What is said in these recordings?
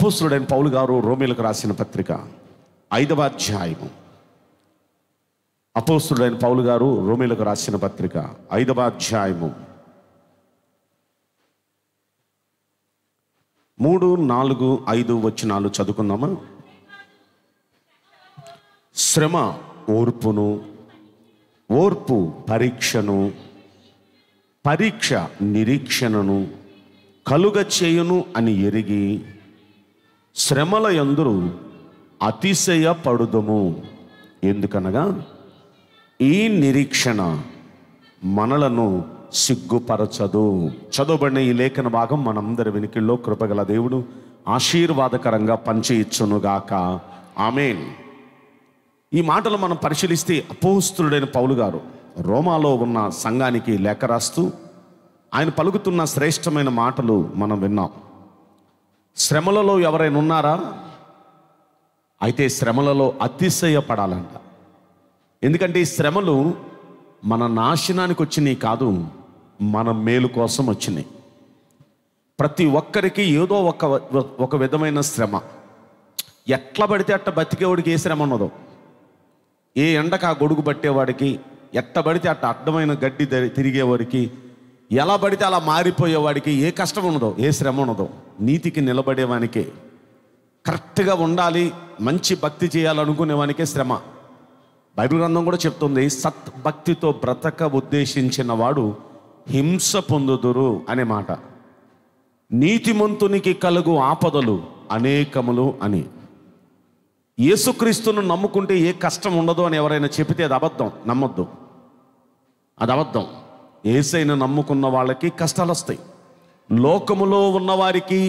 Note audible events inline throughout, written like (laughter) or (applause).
అపోసుడైన పౌలు గారు రోమిలకు రాసిన పత్రిక ఐదవ అధ్యాయము అపోస్తుడైన పౌలు గారు రోమిలకు రాసిన పత్రిక ఐదవ అధ్యాయము మూడు నాలుగు ఐదు వచ్చినాలు చదువుకుందామా శ్రమ ఓర్పును ఓర్పు పరీక్షను పరీక్ష నిరీక్షణను కలుగ చేయును అని ఎరిగి శ్రమల ఎందు అతిశయ ఎందుకనగా ఈ నిరీక్షణ మనలను సిగ్గుపరచదు చదవబడిన ఈ లేఖన భాగం మనందరి వెనుకల్లో కృపగల దేవుడు ఆశీర్వాదకరంగా ఇచ్చునుగాక ఆమెన్ ఈ మాటలు మనం పరిశీలిస్తే అపోస్తుడైన పౌలు గారు రోమాలో ఉన్న సంఘానికి లేఖ రాస్తూ ఆయన పలుకుతున్న శ్రేష్టమైన మాటలు మనం విన్నాం శ్రమలలో ఎవరైనా ఉన్నారా అయితే శ్రమలలో అతిశయపడాలంట ఎందుకంటే ఈ శ్రమలు మన నాశనానికి వచ్చినాయి కాదు మన మేలు కోసం వచ్చినాయి ప్రతి ఒక్కరికి ఏదో ఒక ఒక విధమైన శ్రమ ఎట్లా పడితే అట్ట బతికేవాడికి ఏ శ్రమ ఉన్నదో ఏ ఎండకు ఆ గొడుగు పట్టేవాడికి ఎట్ట పడితే అట్ట అడ్డమైన గడ్డి తిరిగేవాడికి ఎలా పడితే అలా మారిపోయేవాడికి ఏ కష్టం ఉండదు ఏ శ్రమ ఉండదు నీతికి నిలబడేవానికే కరెక్ట్గా ఉండాలి మంచి భక్తి చేయాలనుకునేవానికే శ్రమ బైబిల్ గ్రంథం కూడా చెప్తుంది సత్ భక్తితో బ్రతక ఉద్దేశించిన వాడు హింస పొందుదురు అనే మాట నీతిమంతునికి కలుగు ఆపదలు అనేకములు అని యేసుక్రీస్తును నమ్ముకుంటే ఏ కష్టం ఉండదు అని ఎవరైనా చెబితే అది అబద్ధం నమ్మొద్దు అది అబద్ధం ఏసైన నమ్ముకున్న వాళ్ళకి కష్టాలు వస్తాయి లోకములో ఉన్నవారికి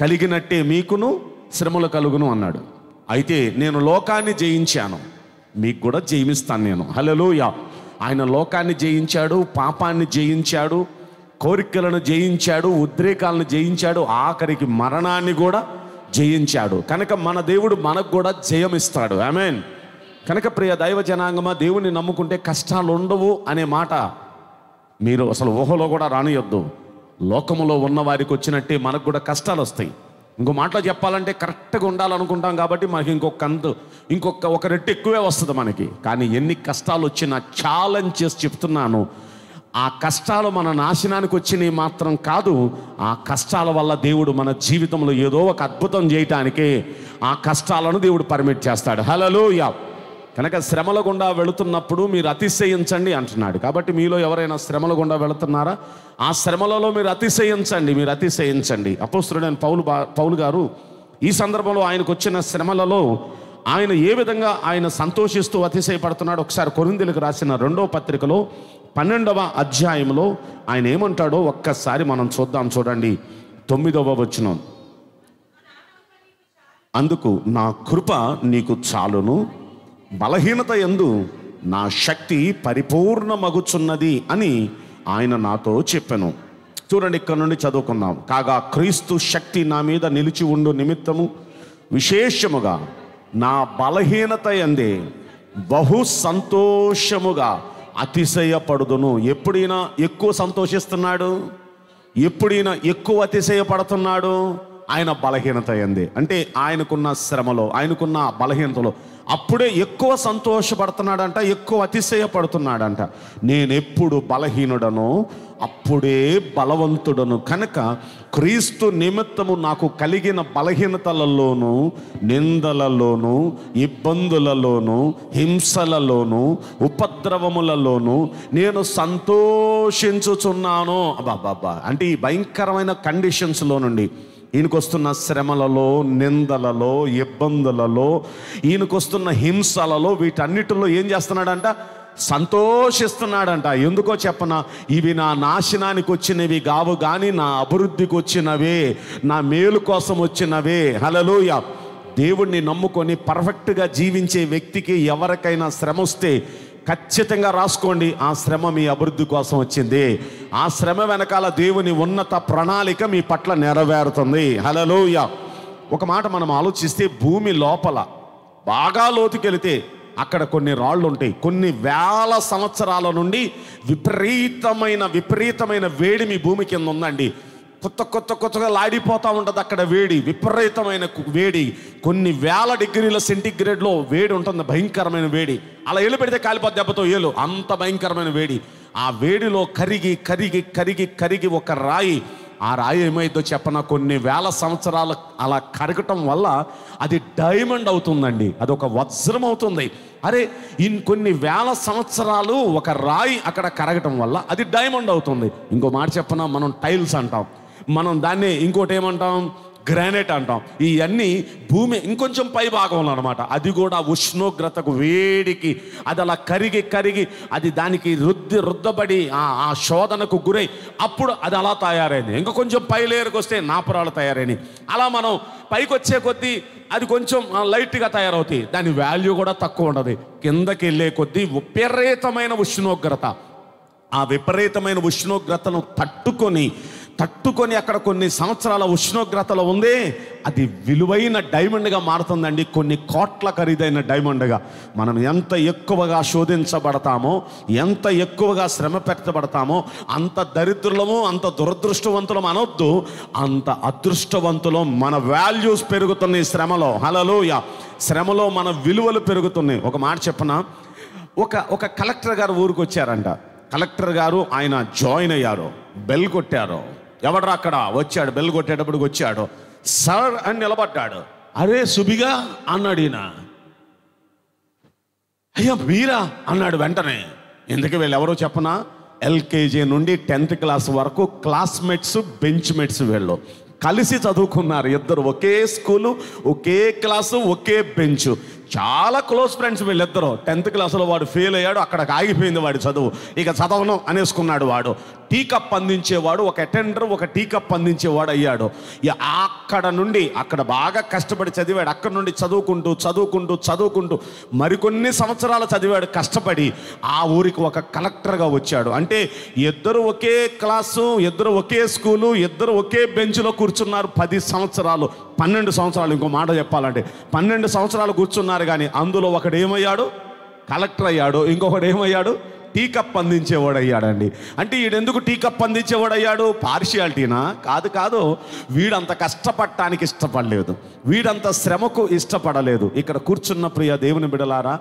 కలిగినట్టే మీకును శ్రమలు కలుగును అన్నాడు అయితే నేను లోకాన్ని జయించాను మీకు కూడా జయమిస్తాను నేను హలో ఆయన లోకాన్ని జయించాడు పాపాన్ని జయించాడు కోరికలను జయించాడు ఉద్రేకాలను జయించాడు ఆఖరికి మరణాన్ని కూడా జయించాడు కనుక మన దేవుడు మనకు కూడా జయమిస్తాడు ఐ మీన్ కనుక ప్రియ దైవ జనాంగమా దేవుణ్ణి నమ్ముకుంటే కష్టాలు ఉండవు అనే మాట మీరు అసలు ఊహలో కూడా రానియొద్దు లోకములో ఉన్న వారికి వచ్చినట్టే మనకు కూడా కష్టాలు వస్తాయి ఇంకో మాటలో చెప్పాలంటే కరెక్ట్గా ఉండాలనుకుంటాం కాబట్టి మనకి ఇంకొక కందు ఇంకొక ఒక రెట్టు ఎక్కువే వస్తుంది మనకి కానీ ఎన్ని కష్టాలు వచ్చినా ఛాలెంజ్ చేసి చెప్తున్నాను ఆ కష్టాలు మన నాశనానికి వచ్చినవి మాత్రం కాదు ఆ కష్టాల వల్ల దేవుడు మన జీవితంలో ఏదో ఒక అద్భుతం చేయటానికి ఆ కష్టాలను దేవుడు పర్మిట్ చేస్తాడు హలో యా కనుక శ్రమల గుండా వెళుతున్నప్పుడు మీరు అతిశయించండి అంటున్నాడు కాబట్టి మీలో ఎవరైనా శ్రమల గుండా వెళుతున్నారా ఆ శ్రమలలో మీరు అతిశయించండి మీరు అతిశయించండి అపోస్తుడైన పౌలు పౌలు గారు ఈ సందర్భంలో ఆయనకు వచ్చిన శ్రమలలో ఆయన ఏ విధంగా ఆయన సంతోషిస్తూ అతిశయపడుతున్నాడు ఒకసారి కొరిందెలకు రాసిన రెండో పత్రికలో పన్నెండవ అధ్యాయంలో ఆయన ఏమంటాడో ఒక్కసారి మనం చూద్దాం చూడండి తొమ్మిదవ వచ్చిన అందుకు నా కృప నీకు చాలును బలహీనత ఎందు నా శక్తి పరిపూర్ణమగుచున్నది అని ఆయన నాతో చెప్పాను చూడండి ఇక్కడ నుండి చదువుకున్నాం కాగా క్రీస్తు శక్తి నా మీద నిలిచి ఉండు నిమిత్తము విశేషముగా నా బలహీనత ఎందే బహు సంతోషముగా అతిశయపడుదును ఎప్పుడైనా ఎక్కువ సంతోషిస్తున్నాడు ఎప్పుడైనా ఎక్కువ అతిశయపడుతున్నాడు ఆయన బలహీనత అయింది అంటే ఆయనకున్న శ్రమలో ఆయనకున్న బలహీనతలో అప్పుడే ఎక్కువ సంతోషపడుతున్నాడంట ఎక్కువ అతిశయపడుతున్నాడంట నేను ఎప్పుడు బలహీనుడను అప్పుడే బలవంతుడను కనుక క్రీస్తు నిమిత్తము నాకు కలిగిన బలహీనతలలోనూ నిందలలోనూ ఇబ్బందులలోనూ హింసలలోనూ ఉపద్రవములలోనూ నేను సంతోషించుచున్నాను బాబా అంటే ఈ భయంకరమైన కండిషన్స్లో నుండి ఈయనకొస్తున్న శ్రమలలో నిందలలో ఇబ్బందులలో ఈయనకొస్తున్న హింసలలో వీటన్నిటిలో ఏం చేస్తున్నాడంట సంతోషిస్తున్నాడంట ఎందుకో చెప్పన ఇవి నా నాశనానికి వచ్చినవి కావు కానీ నా అభివృద్ధికి వచ్చినవే నా మేలు కోసం వచ్చినవే హలలోయ దేవుణ్ణి నమ్ముకొని పర్ఫెక్ట్గా జీవించే వ్యక్తికి ఎవరికైనా శ్రమ వస్తే ఖచ్చితంగా రాసుకోండి ఆ శ్రమ మీ అభివృద్ధి కోసం వచ్చింది ఆ శ్రమ వెనకాల దేవుని ఉన్నత ప్రణాళిక మీ పట్ల నెరవేరుతుంది హలోయ ఒక మాట మనం ఆలోచిస్తే భూమి లోపల బాగా లోతుకెళితే అక్కడ కొన్ని రాళ్ళు ఉంటాయి కొన్ని వేల సంవత్సరాల నుండి విపరీతమైన విపరీతమైన వేడి మీ భూమి కింద ఉందండి కొత్త కొత్త కొత్తగా లాడిపోతూ ఉంటుంది అక్కడ వేడి విపరీతమైన వేడి కొన్ని వేల డిగ్రీల సెంటిగ్రేడ్లో వేడి ఉంటుంది భయంకరమైన వేడి అలా ఏలు పెడితే కాలిపోతే దెబ్బతో ఏలు అంత భయంకరమైన వేడి ఆ వేడిలో కరిగి కరిగి కరిగి కరిగి ఒక రాయి ఆ రాయి ఏమైందో చెప్పన కొన్ని వేల సంవత్సరాలు అలా కరగటం వల్ల అది డైమండ్ అవుతుందండి అది ఒక వజ్రం అవుతుంది అరే ఇన్ కొన్ని వేల సంవత్సరాలు ఒక రాయి అక్కడ కరగటం వల్ల అది డైమండ్ అవుతుంది ఇంకో మాట చెప్పన మనం టైల్స్ అంటాం మనం దాన్ని ఇంకోటి ఏమంటాం గ్రానైట్ అంటాం ఇవన్నీ భూమి ఇంకొంచెం పై భాగంలో అనమాట అది కూడా ఉష్ణోగ్రతకు వేడికి అది అలా కరిగి కరిగి అది దానికి రుద్ది రుద్దబడి ఆ శోధనకు గురై అప్పుడు అది అలా తయారైంది ఇంకా కొంచెం పై లేయర్కి వస్తే నాపురాలు తయారైనవి అలా మనం పైకి వచ్చే కొద్దీ అది కొంచెం లైట్గా తయారవుతాయి దాని వాల్యూ కూడా తక్కువ ఉండదు కిందకి వెళ్ళే కొద్దీ విపరీతమైన ఉష్ణోగ్రత ఆ విపరీతమైన ఉష్ణోగ్రతను తట్టుకొని తట్టుకొని అక్కడ కొన్ని సంవత్సరాల ఉష్ణోగ్రతలో ఉంది అది విలువైన డైమండ్గా మారుతుందండి కొన్ని కోట్ల ఖరీదైన డైమండ్గా మనం ఎంత ఎక్కువగా శోధించబడతామో ఎంత ఎక్కువగా శ్రమ పెట్టబడతామో అంత దరిద్రులము అంత దురదృష్టవంతులం అనొద్దు అంత అదృష్టవంతులం మన వాల్యూస్ పెరుగుతున్నాయి శ్రమలో హలలోయ శ్రమలో మన విలువలు పెరుగుతున్నాయి ఒక మాట చెప్పన ఒక ఒక కలెక్టర్ గారు ఊరికి వచ్చారంట కలెక్టర్ గారు ఆయన జాయిన్ అయ్యారు బెల్ కొట్టారు ఎవడరా అక్కడ వచ్చాడు బెల్ కొట్టేటప్పటికి వచ్చాడు సార్ అని నిలబడ్డాడు అరే సుబిగా అన్నాడు ఈయన అయ్యా మీరా అన్నాడు వెంటనే ఎందుకు వీళ్ళు ఎవరో చెప్పనా ఎల్కేజీ నుండి టెన్త్ క్లాస్ వరకు క్లాస్మేట్స్ మేట్స్ వీళ్ళు కలిసి చదువుకున్నారు ఇద్దరు ఒకే స్కూలు ఒకే క్లాసు ఒకే బెంచ్ చాలా క్లోజ్ ఫ్రెండ్స్ వీళ్ళిద్దరూ టెన్త్ క్లాసులో వాడు ఫెయిల్ అయ్యాడు అక్కడ ఆగిపోయింది వాడి చదువు ఇక చదవను అనేసుకున్నాడు వాడు టీ కప్ అందించేవాడు ఒక అటెండర్ ఒక టీ కప్ అందించేవాడు అయ్యాడు అక్కడ నుండి అక్కడ బాగా కష్టపడి చదివాడు అక్కడ నుండి చదువుకుంటూ చదువుకుంటూ చదువుకుంటూ మరికొన్ని సంవత్సరాలు చదివాడు కష్టపడి ఆ ఊరికి ఒక కలెక్టర్గా వచ్చాడు అంటే ఇద్దరు ఒకే క్లాసు ఇద్దరు ఒకే స్కూలు ఇద్దరు ఒకే బెంచ్లో కూర్చున్నారు పది సంవత్సరాలు పన్నెండు సంవత్సరాలు ఇంకో మాట చెప్పాలంటే పన్నెండు సంవత్సరాలు కూర్చున్నారు ఉన్నారు కానీ అందులో ఒకడు ఏమయ్యాడు కలెక్టర్ అయ్యాడు ఇంకొకడు ఏమయ్యాడు టీకప్ కప్ అందించేవాడు అయ్యాడండి అంటే వీడెందుకు టీకప్ అందించేవాడు అయ్యాడు పార్షియాలిటీనా కాదు కాదు వీడంత కష్టపడటానికి ఇష్టపడలేదు వీడంత శ్రమకు ఇష్టపడలేదు ఇక్కడ కూర్చున్న ప్రియ దేవుని బిడలారా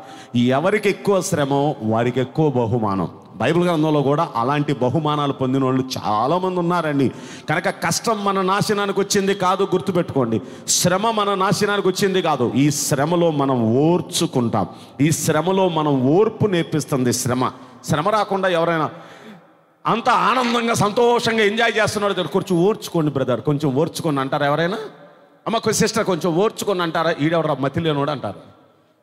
ఎవరికి ఎక్కువ శ్రమో వారికి ఎక్కువ బహుమానం బైబిల్ గ్రంథంలో కూడా అలాంటి బహుమానాలు పొందిన వాళ్ళు చాలామంది ఉన్నారండి కనుక కష్టం మన నాశనానికి వచ్చింది కాదు గుర్తుపెట్టుకోండి శ్రమ మన నాశనానికి వచ్చింది కాదు ఈ శ్రమలో మనం ఓర్చుకుంటాం ఈ శ్రమలో మనం ఓర్పు నేర్పిస్తుంది శ్రమ శ్రమ రాకుండా ఎవరైనా అంత ఆనందంగా సంతోషంగా ఎంజాయ్ చేస్తున్నాడు దగ్గర కొంచెం ఓర్చుకోండి బ్రదర్ కొంచెం ఓర్చుకోండి అంటారు ఎవరైనా అమ్మ సిస్టర్ కొంచెం ఓర్చుకొని అంటారా ఈడెవరా మతిలేనోడు అంటారు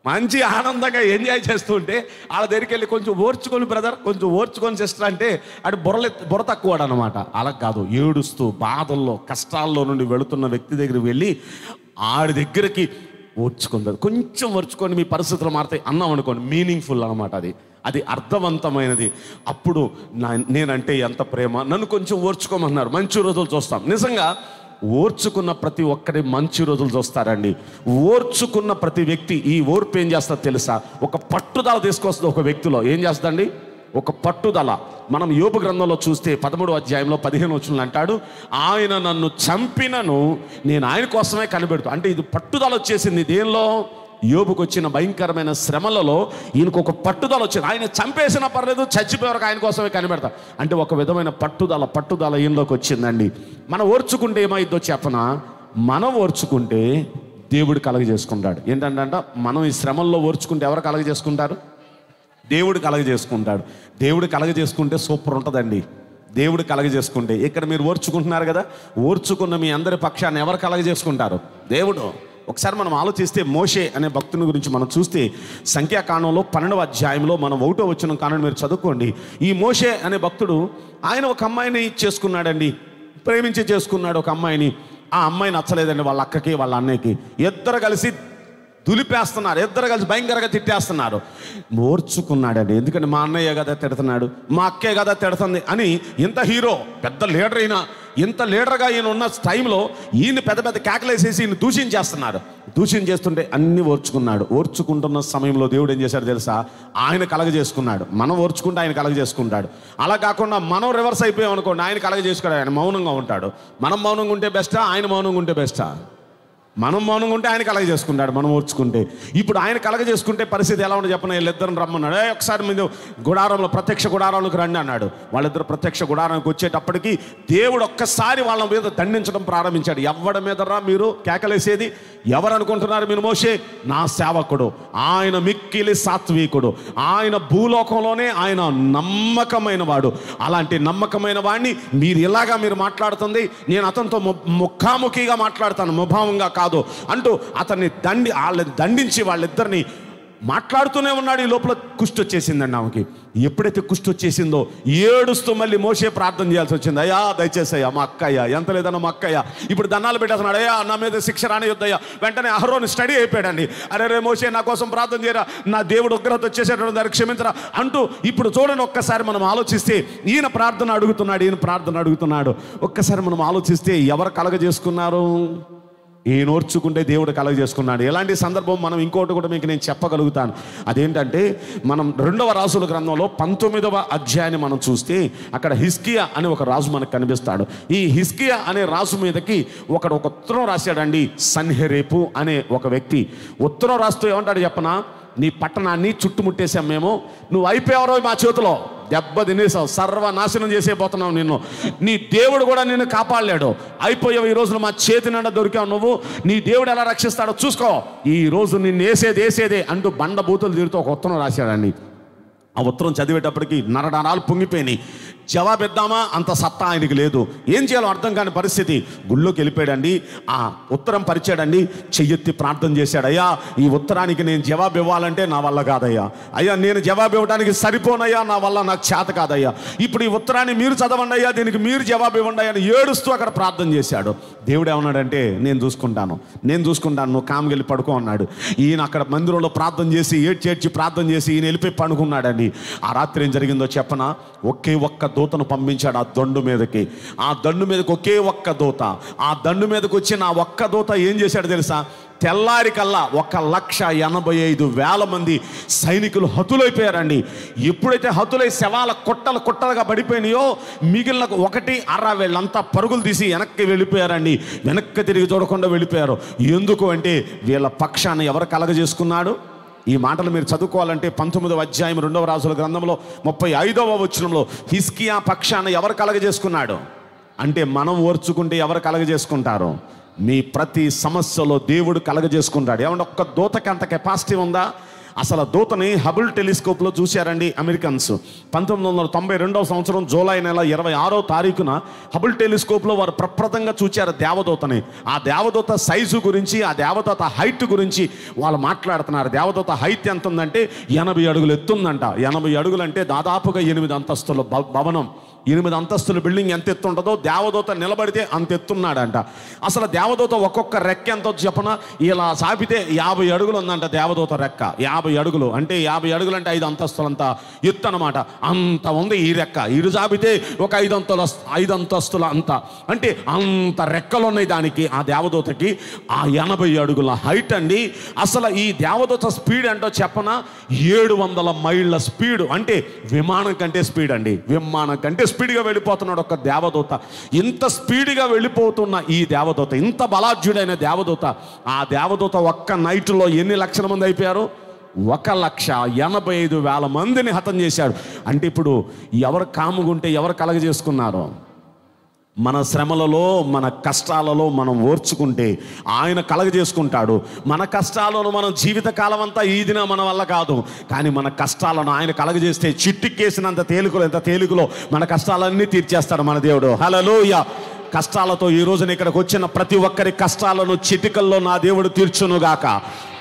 మంచి ఆనందంగా ఎంజాయ్ చేస్తుంటే వాళ్ళ దగ్గరికి వెళ్ళి కొంచెం ఓర్చుకొని బ్రదర్ కొంచెం ఓర్చుకొని సిస్టర్ అంటే అటు బుర్ర బుర్ర తక్కువాడు అనమాట అలా కాదు ఏడుస్తూ బాధల్లో కష్టాల్లో నుండి వెళుతున్న వ్యక్తి దగ్గరికి వెళ్ళి ఆడి దగ్గరికి ఓర్చుకుంటారు కొంచెం ఓర్చుకొని మీ పరిస్థితులు మారుతాయి అన్నాం అనుకోండి మీనింగ్ఫుల్ అనమాట అది అది అర్థవంతమైనది అప్పుడు నా నేనంటే ఎంత ప్రేమ నన్ను కొంచెం ఓర్చుకోమన్నారు మంచి రోజులు చూస్తాం నిజంగా ఓర్చుకున్న ప్రతి ఒక్కరి మంచి రోజులు చూస్తారండి ఓర్చుకున్న ప్రతి వ్యక్తి ఈ ఓర్పు ఏం చేస్తా తెలుసా ఒక పట్టుదల తీసుకొస్తుంది ఒక వ్యక్తిలో ఏం చేస్తుందండి ఒక పట్టుదల మనం యోపు గ్రంథంలో చూస్తే పదమూడు అధ్యాయంలో పదిహేను వచ్చిన అంటాడు ఆయన నన్ను చంపినను నేను ఆయన కోసమే కనిపెడుతూ అంటే ఇది పట్టుదల వచ్చేసింది దేనిలో యోబుకు వచ్చిన భయంకరమైన శ్రమలలో ఈయనకు ఒక పట్టుదల వచ్చింది ఆయన చంపేసినా పర్లేదు చచ్చిపోయేవరకు ఆయన కోసమే కనిపెడతా అంటే ఒక విధమైన పట్టుదల పట్టుదల ఈయనలోకి వచ్చిందండి మనం ఓర్చుకుంటే ఏమైందో చెప్పన మనం ఓర్చుకుంటే దేవుడు కలగజేసుకుంటాడు ఏంటంటే మనం ఈ శ్రమల్లో ఓర్చుకుంటే ఎవరు కలగజేసుకుంటారు దేవుడు కలగజేసుకుంటాడు దేవుడు కలగజేసుకుంటే సూపర్ ఉంటుందండి దేవుడు కలగజేసుకుంటే ఇక్కడ మీరు ఓర్చుకుంటున్నారు కదా ఓర్చుకున్న మీ అందరి పక్షాన్ని ఎవరు కలగజేసుకుంటారు దేవుడు ఒకసారి మనం ఆలోచిస్తే మోషే అనే భక్తుని గురించి మనం చూస్తే సంఖ్యాకాండంలో పన్నెండవ అధ్యాయంలో మనం ఒకటో వచ్చిన కాండం మీరు చదువుకోండి ఈ మోషే అనే భక్తుడు ఆయన ఒక అమ్మాయిని చేసుకున్నాడండి ప్రేమించి చేసుకున్నాడు ఒక అమ్మాయిని ఆ అమ్మాయి నచ్చలేదండి వాళ్ళ అక్కకి వాళ్ళ అన్నయ్యకి ఇద్దరు కలిసి దులిపేస్తున్నారు ఇద్దరు కలిసి భయంకరంగా తిట్టేస్తున్నారు ఓర్చుకున్నాడండి ఎందుకంటే మా అన్నయ్య కదా తిడుతున్నాడు మా అక్కే కదా తిడుతుంది అని ఇంత హీరో పెద్ద లీడర్ అయినా ఇంత లీడర్గా ఈయన ఉన్న టైంలో ఈయన పెద్ద పెద్ద కేకలేసేసి ఈయన దూషణ చేస్తున్నారు దూషణ చేస్తుంటే అన్ని ఓర్చుకున్నాడు ఓర్చుకుంటున్న సమయంలో దేవుడు ఏం చేశాడు తెలుసా ఆయన కలగజేసుకున్నాడు మనం ఓర్చుకుంటే ఆయన కలగజేసుకుంటాడు అలా కాకుండా మనం రివర్స్ అయిపోయాం అనుకోండి ఆయన కలగజేసుకున్నాడు ఆయన మౌనంగా ఉంటాడు మనం మౌనంగా ఉంటే బెస్టా ఆయన మౌనంగా ఉంటే బెస్టా మనం మౌనంగా ఉంటే ఆయన కలగ చేసుకుంటాడు మనం ఓర్చుకుంటే ఇప్పుడు ఆయన కలగ చేసుకుంటే పరిస్థితి ఎలా ఉండదు చెప్పిన వీళ్ళిద్దరం రమ్మన్నాడు ఒకసారి మీద గుడారంలో ప్రత్యక్ష గుడారంలోకి రండి అన్నాడు వాళ్ళిద్దరు ప్రత్యక్ష గుడారానికి వచ్చేటప్పటికి దేవుడు ఒక్కసారి వాళ్ళ మీద దండించడం ప్రారంభించాడు ఎవడి మీదరా మీరు కేకలేసేది ఎవరు అనుకుంటున్నారు మీరు మోసే నా సేవకుడు ఆయన మిక్కిలి సాత్వికుడు ఆయన భూలోకంలోనే ఆయన నమ్మకమైన వాడు అలాంటి నమ్మకమైన వాడిని మీరు ఇలాగా మీరు మాట్లాడుతుంది నేను అతనితో ముఖాముఖిగా మాట్లాడతాను ముభావంగా కాదు కాదు అంటూ అతన్ని దండి వాళ్ళని దండించి వాళ్ళిద్దరిని మాట్లాడుతూనే ఉన్నాడు ఈ లోపల కుష్టి వచ్చేసిందండి ఆమెకి ఎప్పుడైతే కుష్టి వచ్చేసిందో ఏడుస్తూ మళ్ళీ మోసే ప్రార్థన చేయాల్సి వచ్చింది అయ్యా దయచేసి అయ్యా మా అక్కయ్య ఎంత లేదన్నా మా అక్కయ్య ఇప్పుడు దన్నాలు పెట్టేస్తున్నాడు అయ్యా నా మీద శిక్ష రానియొద్దయ్యా వెంటనే అహరోని స్టడీ అయిపోయాడండి అరే రే మోసే నా కోసం ప్రార్థన చేయరా నా దేవుడు ఉగ్రత వచ్చేసేటప్పుడు దాన్ని క్షమించరా అంటూ ఇప్పుడు చూడండి ఒక్కసారి మనం ఆలోచిస్తే ఈయన ప్రార్థన అడుగుతున్నాడు ఈయన ప్రార్థన అడుగుతున్నాడు ఒక్కసారి మనం ఆలోచిస్తే ఎవరు కలగజేసుకున్నారు ఈయన ఓర్చుకుంటే దేవుడు కలగ చేసుకున్నాడు ఎలాంటి సందర్భం మనం ఇంకోటి కూడా మీకు నేను చెప్పగలుగుతాను అదేంటంటే మనం రెండవ రాసుల గ్రంథంలో పంతొమ్మిదవ అధ్యాయాన్ని మనం చూస్తే అక్కడ హిస్కియా అనే ఒక రాజు మనకు కనిపిస్తాడు ఈ హిస్కియా అనే రాజు మీదకి ఒకడు ఒక ఉత్తరం రాశాడండి సన్హెరేపు అనే ఒక వ్యక్తి ఉత్తరం రాస్తూ ఏమంటాడు చెప్పనా నీ పట్టణాన్ని చుట్టుముట్టేశాం మేము నువ్వు అయిపోయావరో మా చేతిలో దెబ్బ తినేసావు సర్వనాశనం చేసేపోతున్నావు నిన్ను నీ దేవుడు కూడా నిన్ను కాపాడలేడు అయిపోయావు ఈ రోజున మా చేతి నిండా దొరికావు నువ్వు నీ దేవుడు ఎలా రక్షిస్తాడో చూసుకో ఈ రోజు నిన్ను వేసేది వేసేదే అంటూ బండబూతులు తీరుతూ ఒక ఉత్తరం రాశాడని ఆ ఉత్తరం చదివేటప్పటికి నరడానాలు పొంగిపోయినాయి జవాబిద్దామా అంత సత్తా ఆయనకి లేదు ఏం చేయాలో అర్థం కాని పరిస్థితి గుళ్ళోకి వెళ్ళిపోయాడండి ఆ ఉత్తరం పరిచాడండి చెయ్యెత్తి ప్రార్థన చేశాడు అయ్యా ఈ ఉత్తరానికి నేను జవాబు ఇవ్వాలంటే నా వల్ల కాదయ్యా అయ్యా నేను జవాబు ఇవ్వడానికి సరిపోనయ్యా నా వల్ల నాకు చేత కాదయ్యా ఇప్పుడు ఈ ఉత్తరాన్ని మీరు చదవండి అయ్యా దీనికి మీరు జవాబు ఇవ్వండి అని ఏడుస్తూ అక్కడ ప్రార్థన చేశాడు దేవుడు ఏమన్నాడంటే నేను చూసుకుంటాను నేను చూసుకుంటాను నువ్వు కామ్కి పడుకో అన్నాడు ఈయన అక్కడ మందిరంలో ప్రార్థన చేసి ఏడ్చేడ్చి ప్రార్థన చేసి ఈయన వెళ్ళిపోయి పండుకున్నాడని ఆ రాత్రి ఏం జరిగిందో చెప్పనా ఒకే ఒక్క దూతను పంపించాడు ఆ దండు మీదకి ఆ దండు మీదకి ఒకే ఒక్క దూత ఆ దండు మీదకి వచ్చిన ఆ ఒక్క దూత ఏం చేశాడు తెలుసా తెల్లారి కల్లా ఒక లక్ష ఎనభై ఐదు వేల మంది సైనికులు హతులైపోయారండి ఎప్పుడైతే హతులై శవాల కుట్టలు కుట్టలుగా పడిపోయినాయో మిగిలిన ఒకటి అర వీళ్ళంతా పరుగులు తీసి వెనక్కి వెళ్ళిపోయారండి వెనక్కి తిరిగి చూడకుండా వెళ్ళిపోయారు ఎందుకు అంటే వీళ్ళ పక్షాన్ని ఎవరు కలగజేసుకున్నాడు ఈ మాటలు మీరు చదువుకోవాలంటే పంతొమ్మిదవ అధ్యాయం రెండవ రాజుల గ్రంథంలో ముప్పై ఐదవ వచనంలో హిస్కియా పక్షాన్ని ఎవరు కలగజేసుకున్నాడు అంటే మనం ఓర్చుకుంటే ఎవరు కలగజేసుకుంటారు మీ ప్రతి సమస్యలో దేవుడు కలగజేసుకుంటాడు ఏమంటే ఒక్క దూతకి అంత కెపాసిటీ ఉందా అసలు దూతని హబుల్ టెలిస్కోప్లో చూశారండి అమెరికన్స్ పంతొమ్మిది వందల తొంభై రెండవ సంవత్సరం జూలై నెల ఇరవై ఆరో తారీఖున హబుల్ టెలిస్కోప్లో వారు ప్రప్రదంగా చూచారు దేవదూతని ఆ దేవదూత సైజు గురించి ఆ దేవదూత హైట్ గురించి వాళ్ళు మాట్లాడుతున్నారు దేవదూత హైట్ ఎంత ఉందంటే ఎనభై అడుగులు ఎత్తుందంట ఎనభై అడుగులు అంటే దాదాపుగా ఎనిమిది అంతస్తుల భవనం ఎనిమిది అంతస్తుల బిల్డింగ్ ఎంత ఎత్తు ఉంటుందో దేవదూత నిలబడితే అంత ఎత్తున్నాడంట అసలు దేవదూత ఒక్కొక్క రెక్క ఎంతో చెప్పన ఇలా సాపితే యాభై అడుగులు ఉందంట దేవదూత రెక్క యాభై అడుగులు అంటే యాభై అడుగులు అంటే ఐదు అంతస్తులంతా ఎత్తు అనమాట అంత ఉంది ఈ రెక్క ఇరు సాపితే ఒక ఐదు అంతల ఐదు అంతస్తుల అంత అంటే అంత రెక్కలు ఉన్నాయి దానికి ఆ దేవదూతకి ఆ ఎనభై అడుగుల హైట్ అండి అసలు ఈ దేవదూత స్పీడ్ అంటో చెప్పన ఏడు వందల మైళ్ళ స్పీడ్ అంటే విమానం కంటే స్పీడ్ అండి విమానం కంటే స్పీడ్ స్పీడ్గా వెళ్ళిపోతున్నాడు ఒక దేవదూత ఇంత స్పీడ్గా వెళ్ళిపోతున్న ఈ దేవదూత ఇంత బలాఢ్యుడైన దేవదూత ఆ దేవదూత ఒక్క నైట్లో ఎన్ని లక్షల మంది అయిపోయారు ఒక లక్ష ఎనభై ఐదు వేల మందిని హతం చేశాడు అంటే ఇప్పుడు ఎవరు కాముగుంటే ఎవరు కలగజేసుకున్నారు మన శ్రమలలో మన కష్టాలలో మనం ఓర్చుకుంటే ఆయన కలగజేసుకుంటాడు మన కష్టాలను మనం జీవిత కాలం అంతా ఈ దిన మన వల్ల కాదు కానీ మన కష్టాలను ఆయన కలగజేస్తే చిట్టుక్కేసినంత తేలికలో ఎంత తేలికలో మన కష్టాలన్నీ తీర్చేస్తాడు మన దేవుడు హలలోయ కష్టాలతో ఈ రోజున ఇక్కడికి వచ్చిన ప్రతి ఒక్కరి కష్టాలను చిటికల్లో నా దేవుడు తీర్చునుగాక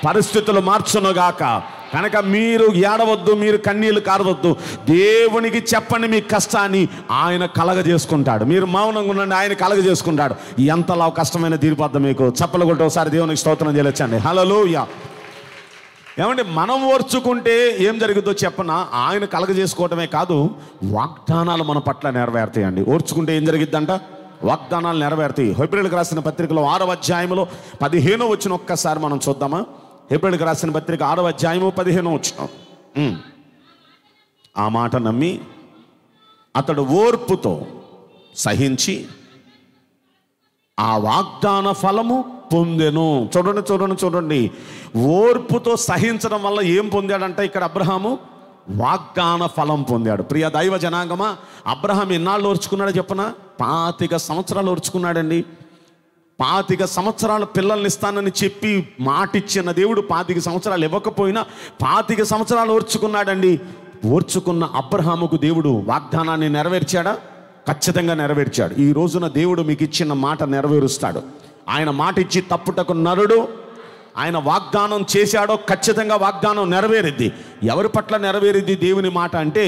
పరిస్థితులు మార్చునుగాక కనుక మీరు ఏడవద్దు మీరు కన్నీళ్లు కారవద్దు దేవునికి చెప్పండి మీ కష్టాన్ని ఆయన కలగ చేసుకుంటాడు మీరు మౌనంగా ఉండండి ఆయన కలగ చేసుకుంటాడు ఎంతలా కష్టమైన తీర్పద్ద మీకు చెప్పలు కొట్టే ఒకసారి దేవునికి స్తోత్రం చేయొచ్చండి హలో ఏమండి మనం ఓర్చుకుంటే ఏం జరుగుద్దో చెప్పన ఆయన కలగ చేసుకోవటమే కాదు వాగ్దానాలు మన పట్ల నెరవేరుతాయండి ఓర్చుకుంటే ఏం జరిగిద్దంట వాగ్దానాలు నెరవేరుతాయి హైబ్రిడ్కి రాసిన పత్రికలో ఆరవ అధ్యాయంలో పదిహేను వచ్చిన ఒక్కసారి మనం చూద్దామా హెబ్రిల్కి రాసిన పత్రిక ఆరో అధ్యాయము పదిహేను వచ్చిన ఆ మాట నమ్మి అతడు ఓర్పుతో సహించి ఆ వాగ్దాన ఫలము పొందెను చూడండి చూడండి చూడండి ఓర్పుతో సహించడం వల్ల ఏం పొందాడంటే ఇక్కడ అబ్రహాము వాగ్దాన ఫలం పొందాడు ప్రియ దైవ జనాంగమా అబ్రహాం ఎన్నాళ్ళు ఓర్చుకున్నాడు చెప్పనా పాతిక సంవత్సరాలు ఓర్చుకున్నాడండి పాతిక సంవత్సరాల పిల్లల్ని ఇస్తానని చెప్పి మాటిచ్చిన దేవుడు పాతిక సంవత్సరాలు ఇవ్వకపోయినా పాతిక సంవత్సరాలు ఓర్చుకున్నాడండి ఓర్చుకున్న అబ్రహాముకు దేవుడు వాగ్దానాన్ని నెరవేర్చాడా ఖచ్చితంగా నెరవేర్చాడు ఈ రోజున దేవుడు మీకు ఇచ్చిన మాట నెరవేరుస్తాడు ఆయన మాట ఇచ్చి తప్పుటకు నరుడు ఆయన వాగ్దానం చేశాడో ఖచ్చితంగా వాగ్దానం నెరవేరిద్ది ఎవరి పట్ల నెరవేరిద్ది దేవుని మాట అంటే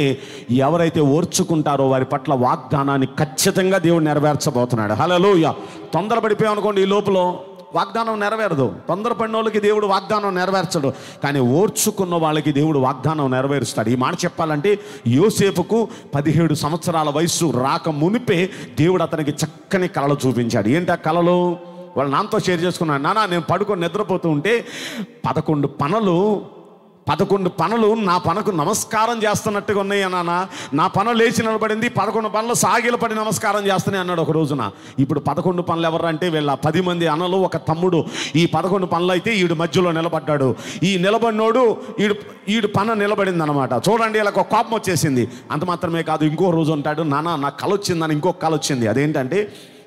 ఎవరైతే ఓర్చుకుంటారో వారి పట్ల వాగ్దానాన్ని ఖచ్చితంగా దేవుడు నెరవేర్చబోతున్నాడు హలో తొందరపడిపోయాం అనుకోండి ఈ లోపల వాగ్దానం నెరవేరదు తొందరపడిన వాళ్ళకి దేవుడు వాగ్దానం నెరవేర్చడు కానీ ఓర్చుకున్న వాళ్ళకి దేవుడు వాగ్దానం నెరవేరుస్తాడు ఈ మాట చెప్పాలంటే యోసేపుకు పదిహేడు సంవత్సరాల వయసు రాక మునిపే దేవుడు అతనికి చక్కని కళలు చూపించాడు ఏంటి ఆ కళలో వాళ్ళు నాతో షేర్ చేసుకున్నాను నానా నేను పడుకొని నిద్రపోతూ ఉంటే పదకొండు పనులు పదకొండు పనులు నా పనకు నమస్కారం చేస్తున్నట్టుగా ఉన్నాయి నాన్న నా పనులు లేచి నిలబడింది పదకొండు పనులు సాగిలపడి నమస్కారం చేస్తున్నాయి అన్నాడు ఒక రోజున ఇప్పుడు పదకొండు పనులు ఎవరంటే వీళ్ళ పది మంది అన్నలు ఒక తమ్ముడు ఈ పదకొండు పనులు అయితే ఈడు మధ్యలో నిలబడ్డాడు ఈ నిలబడినోడు ఈడు ఈడు పన నిలబడింది అనమాట చూడండి ఒక కోపం వచ్చేసింది అంత మాత్రమే కాదు ఇంకో రోజు ఉంటాడు నాన్న నాకు కలొచ్చిందని ఇంకొక కళ వచ్చింది అదేంటంటే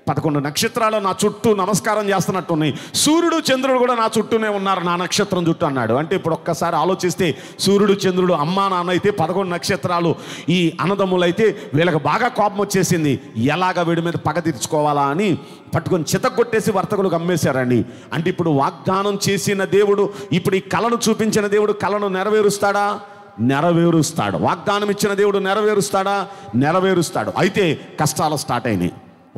పదకొండు నక్షత్రాలు నా చుట్టూ నమస్కారం చేస్తున్నట్టు ఉన్నాయి సూర్యుడు చంద్రుడు కూడా నా చుట్టూనే ఉన్నారు నా నక్షత్రం చుట్టూ అన్నాడు అంటే ఇప్పుడు ఒక్కసారి ఆలోచిస్తే సూర్యుడు చంద్రుడు అమ్మా నాన్న అయితే పదకొండు నక్షత్రాలు ఈ అన్నదమ్ములైతే వీళ్ళకి బాగా కోపం వచ్చేసింది ఎలాగ వీడి మీద పగ తీర్చుకోవాలా అని పట్టుకొని చితగొట్టేసి వర్తకులకు అమ్మేశారండి అంటే ఇప్పుడు వాగ్దానం చేసిన దేవుడు ఇప్పుడు ఈ కళను చూపించిన దేవుడు కళను నెరవేరుస్తాడా నెరవేరుస్తాడు వాగ్దానం ఇచ్చిన దేవుడు నెరవేరుస్తాడా నెరవేరుస్తాడు అయితే కష్టాలు స్టార్ట్ అయినాయి